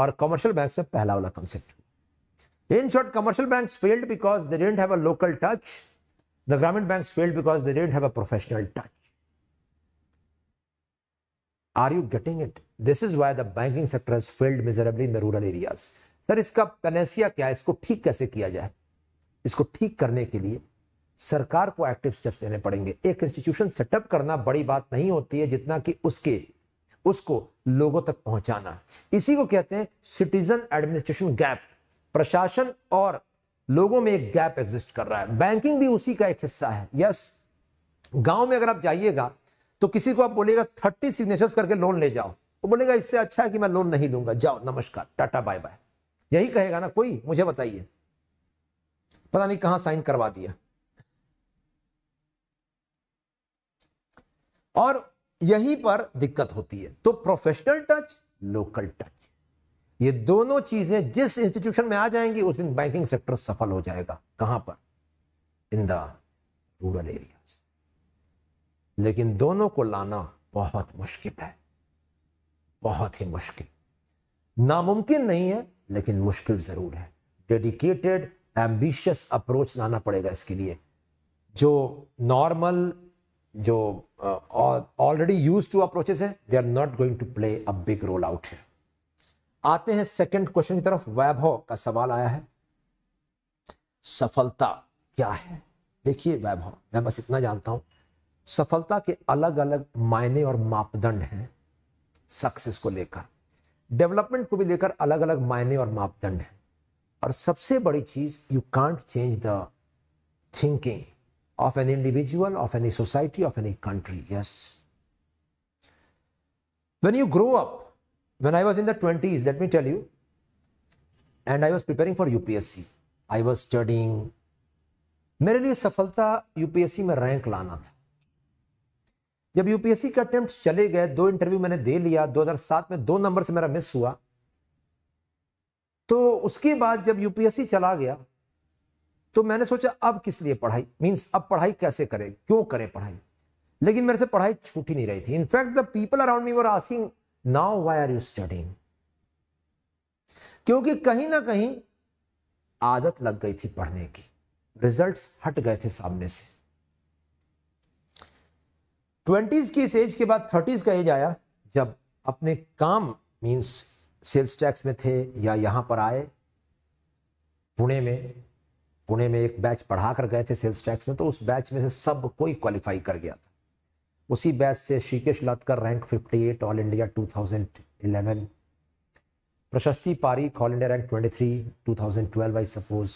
और कमर्शियल बैंक्स में पहला वाला कंसेप्ट हुआ in short commercial banks failed because they didn't have local touch the ग्रामीण bank failed because they didn't have professional touch are you getting it this is why the banking sector failed miserably in the rural areas sir इसका panacea क्या है इसको ठीक कैसे किया जाए इसको ठीक करने के लिए सरकार को एक्टिव स्टेप्स लेने पड़ेंगे एक इंस्टीट्यूशन सेटअप करना बड़ी बात नहीं होती है जितना कि उसके उसको लोगों तक पहुंचाना इसी को कहते हैं सिटीजन एडमिनिस्ट्रेशन गैप प्रशासन और लोगों में एक गैप एग्जिस्ट कर रहा है बैंकिंग भी उसी का एक हिस्सा है यस गांव में अगर आप जाइएगा तो किसी को आप बोलेगा थर्टी सिग्नेचर्स करके लोन ले जाओ वो बोलेगा इससे अच्छा है कि मैं लोन नहीं दूंगा जाओ नमस्कार टाटा बाय बाय यही कहेगा ना कोई मुझे बताइए पता नहीं कहां साइन करवा दिया और यहीं पर दिक्कत होती है तो प्रोफेशनल टच लोकल टच ये दोनों चीजें जिस इंस्टीट्यूशन में आ जाएंगी उस दिन बैंकिंग सेक्टर सफल हो जाएगा कहां पर इन द रूरल एरिया लेकिन दोनों को लाना बहुत मुश्किल है बहुत ही मुश्किल नामुमकिन नहीं है लेकिन मुश्किल जरूर है डेडिकेटेड एम्बिशियस अप्रोच लाना पड़ेगा इसके लिए जो नॉर्मल जो ऑलरेडी यूज टू अप्रोचेस है they are not going to play a big role out है आते हैं सेकंड क्वेश्चन की तरफ वैभव का सवाल आया है सफलता क्या है देखिए वैभव मैं बस इतना जानता हूं सफलता के अलग अलग मायने और मापदंड हैं सक्सेस को लेकर डेवलपमेंट को भी लेकर अलग अलग मायने और मापदंड हैं और सबसे बड़ी चीज you can't change the thinking of an individual, of any society, of any country. Yes. When you grow up, when I was in the 20s, let me tell you, and I was preparing for UPSC, I was studying. मेरे लिए सफलता UPSC में rank लाना था जब UPSC के attempt चले गए दो इंटरव्यू मैंने दे लिया 2007 में दो नंबर से मेरा मिस हुआ तो उसके बाद जब यूपीएससी चला गया तो मैंने सोचा अब किस लिए पढ़ाई मीन्स अब पढ़ाई कैसे करें क्यों करें पढ़ाई लेकिन मेरे से पढ़ाई छूट ही नहीं रही थी in fact the people around me were asking now why are you studying क्योंकि कहीं ना कहीं आदत लग गई थी पढ़ने की रिजल्ट्स हट गए थे सामने से ट्वेंटीज की इस एज के बाद थर्टीज का एज आया जब अपने काम मीन्स सेल्स टैक्स में थे या यहां पर आए पुणे में पुणे में एक बैच पढ़ा कर गए थे सेल्स टैक्स में तो उस बैच में से सब कोई क्वालिफाई कर गया था उसी बैच से Shrikesh Latkar rank 58 all India 2011 Prashasti Parikh all India rank 23 2012 I suppose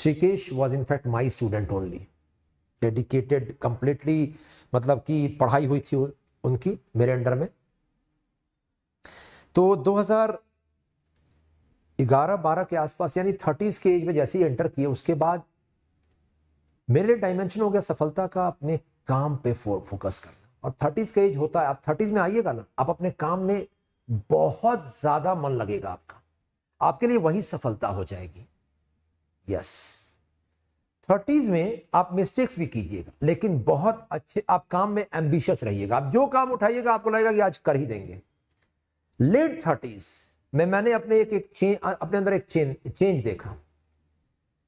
Shrikesh was in fact my student only dedicated completely मतलब कि पढ़ाई हुई थी उनकी मेरे अंडर में तो ग्यारह बारह के आसपास यानी थर्टीज के एज में जैसे ही एंटर किए उसके बाद मेरे लिए डायमेंशन हो गया सफलता का अपने काम पे फोकस करना और थर्टीज का एज होता है आप थर्टीज में आइएगा ना आप अपने काम में बहुत ज्यादा मन लगेगा आपका आपके लिए वही सफलता हो जाएगी यस थर्टीज में आप मिस्टेक्स भी कीजिएगा लेकिन बहुत अच्छे आप काम में एम्बिशियस रहिएगा आप जो काम उठाइएगा आपको लगेगा कि आज कर ही देंगे लेट थर्टीज़ मैं मैंने अपने एक एक अपने अंदर एक चेंज चेंज देखा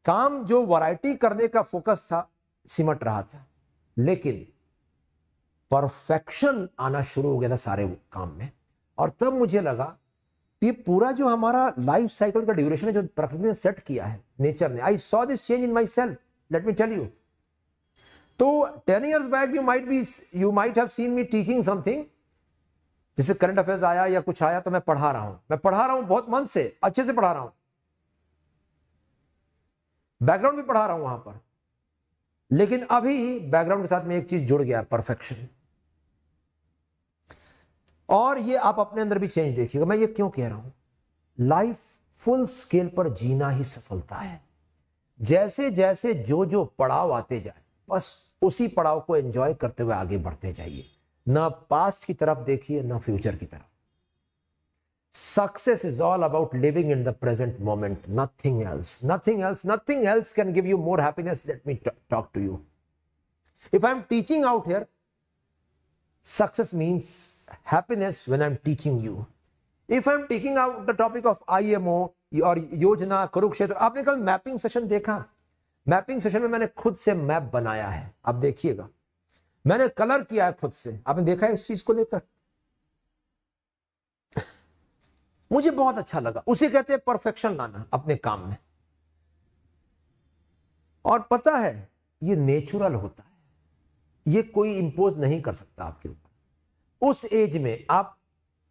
काम जो वैरायटी करने का फोकस था सिमट रहा था लेकिन परफेक्शन आना शुरू हो गया था सारे काम में और तब मुझे लगा ये पूरा जो हमारा लाइफ साइकिल का ड्यूरेशन है जो प्रकृति ने सेट किया है नेचर ने I saw this change in myself let me tell you तो ten years back you might be you might have seen me teaching something जैसे करंट अफेयर्स आया या कुछ आया तो मैं पढ़ा रहा हूं मैं पढ़ा रहा हूं बहुत मन से अच्छे से पढ़ा रहा हूं बैकग्राउंड भी पढ़ा रहा हूं वहां पर लेकिन अभी बैकग्राउंड के साथ में एक चीज जुड़ गया परफेक्शन और ये आप अपने अंदर भी चेंज देखिएगा मैं ये क्यों कह रहा हूं लाइफ फुल स्केल पर जीना ही सफलता है जैसे जैसे जो जो पड़ाव आते जाए बस उसी पड़ाव को एंजॉय करते हुए आगे बढ़ते जाइए ना पास्ट की तरफ देखिए ना फ्यूचर की तरफ success is all about living in the present moment nothing else nothing else nothing else can give you more happiness let me talk to you if I am teaching out here success means happiness when I am teaching you if I am teaching out the topic of I M O और योजना कुरुक्षेत्र आपने कल mapping session देखा mapping session में मैंने खुद से map बनाया है आप देखिएगा मैंने कलर किया है खुद से आपने देखा है इस चीज को लेकर [LAUGHS] मुझे बहुत अच्छा लगा उसे कहते हैं परफेक्शन लाना अपने काम में और पता है ये नेचुरल होता है ये कोई इंपोज नहीं कर सकता आपके ऊपर उस एज में आप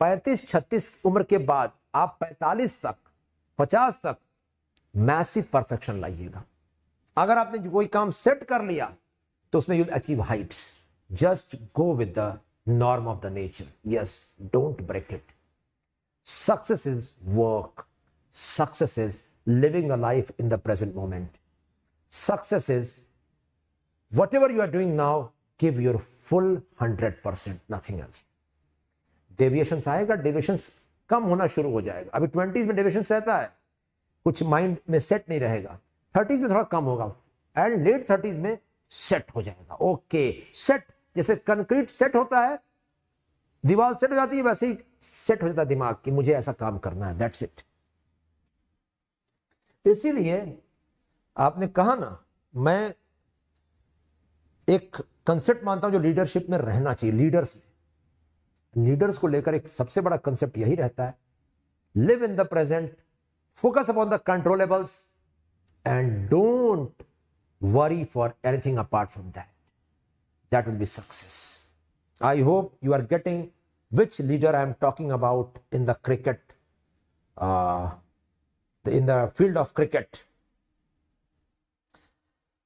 35-36 उम्र के बाद आप 45 तक 50 तक मैसिव परफेक्शन लाइएगा अगर आपने कोई काम सेट कर लिया तो उसमें you'll achieve heights just go with the norm of the nature yes don't break it success is work success is living a life in the present moment success is whatever you are doing now give your full hundred percent nothing else deviation आएगा deviation कम होना शुरू हो जाएगा अभी twenty में deviation रहता है कुछ माइंड में सेट नहीं रहेगा थर्टीज में थोड़ा कम होगा एंड लेट थर्टीज में सेट हो जाएगा ओके सेट जैसे कंक्रीट सेट होता है दीवार सेट हो जाती है वैसे ही सेट हो जाता है दिमाग कि मुझे ऐसा काम करना है दैट्स इट इसीलिए आपने कहा ना मैं एक कंसेप्ट मानता हूं जो लीडरशिप में रहना चाहिए लीडर्स में लीडर्स को लेकर एक सबसे बड़ा कंसेप्ट यही रहता है live in the present focus upon the controllables and don't worry for anything apart from that. That will be success. I hope you are getting which leader I am talking about in the cricket, uh, in the field of cricket.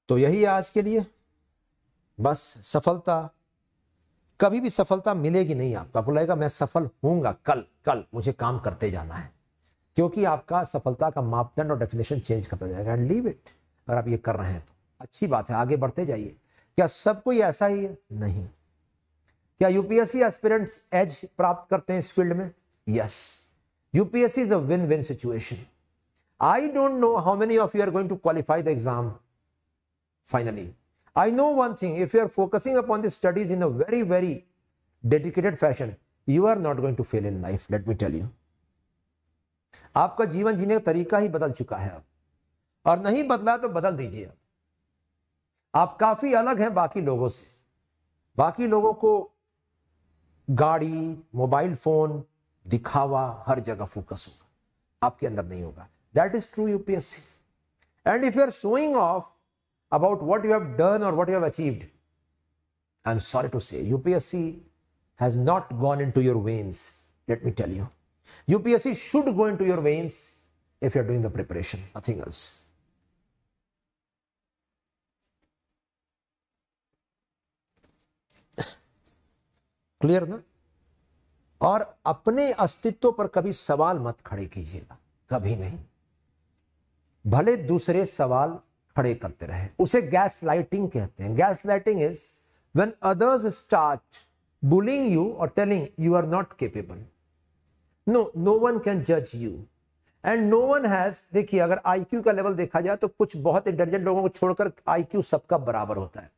तो यही आज के लिए बस सफलता कभी भी सफलता मिलेगी नहीं आपको आपको लगेगा मैं सफल होऊंगा कल कल मुझे काम करते जाना है क्योंकि आपका सफलता का मापदंड और डेफिनेशन चेंज करता जाएगा एंड लीव इट अगर आप ये कर रहे हैं तो अच्छी बात है आगे बढ़ते जाइए क्या सब कोई ऐसा ही है नहीं क्या यूपीएससी एस्पिरेंट्स एज प्राप्त करते हैं इस फील्ड में yes UPSC is a win win situation I don't know how many of you are going to qualify the exam finally I know one thing if you are focusing upon the studies in a very very dedicated fashion you are not going to fail in life let me tell you आपका जीवन जीने का तरीका ही बदल चुका है अब और नहीं बदला तो बदल दीजिए आप आप काफी अलग हैं बाकी लोगों से बाकी लोगों को गाड़ी मोबाइल फोन दिखावा हर जगह फोकस होगा आपके अंदर नहीं होगा that is true UPSC and if you are showing off about what you have done और what you have achieved I am sorry to say UPSC has not gone into your veins let me tell you UPSC should go into your veins you are doing the preparation nothing else clear ना और अपने अस्तित्व पर कभी सवाल मत खड़े कीजिएगा कभी नहीं भले दूसरे सवाल खड़े करते रहे उसे गैस लाइटिंग कहते हैं gaslighting is when others start bullying you और telling you are not capable no no one can जज you and no one has देखिए अगर क्यू का लेवल देखा जाए तो कुछ बहुत इंटेलिजेंट लोगों को छोड़कर क्यू सबका बराबर होता है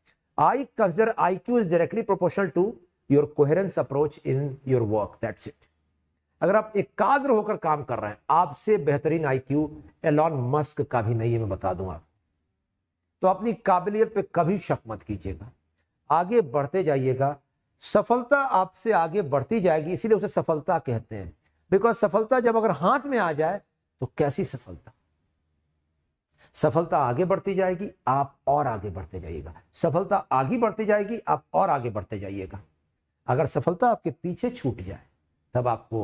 I consider Q is directly proportional to your coherence approach in your work that's it अगर आप एकाग्र होकर काम कर रहे हैं आपसे बेहतरीन आईक्यू एलॉन मस्क का भी नहीं है मैं बता दूंगा आप तो अपनी काबिलियत पे कभी शक मत कीजिएगा आगे बढ़ते जाइएगा सफलता आपसे आगे बढ़ती जाएगी इसीलिए उसे सफलता कहते हैं बिकॉज सफलता जब अगर हाथ में आ जाए तो कैसी सफलता सफलता आगे बढ़ती जाएगी आप और आगे बढ़ते जाइएगा सफलता आगे बढ़ती जाएगी आप और आगे बढ़ते जाइएगा अगर सफलता आपके पीछे छूट जाए तब आपको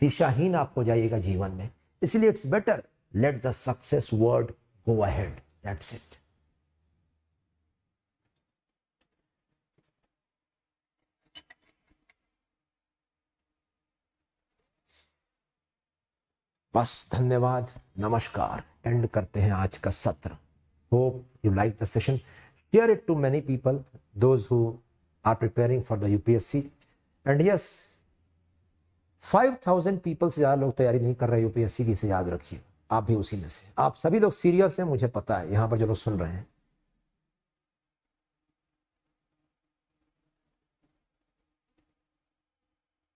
दिशाहीन आप हो जाइएगा जीवन में इसलिए it's better let the success word go ahead that's it बस धन्यवाद नमस्कार एंड करते हैं आज का सत्र hope you like the session share it to many people those who are preparing for the UPSC. And yes, 5000 people से ज़्यादा लोग तैयारी नहीं कर रहे यूपीएससी की से याद रखिए आप भी उसी में से आप सभी लोग सीरियस हैं मुझे पता है यहाँ पर जो लोग सुन रहे हैं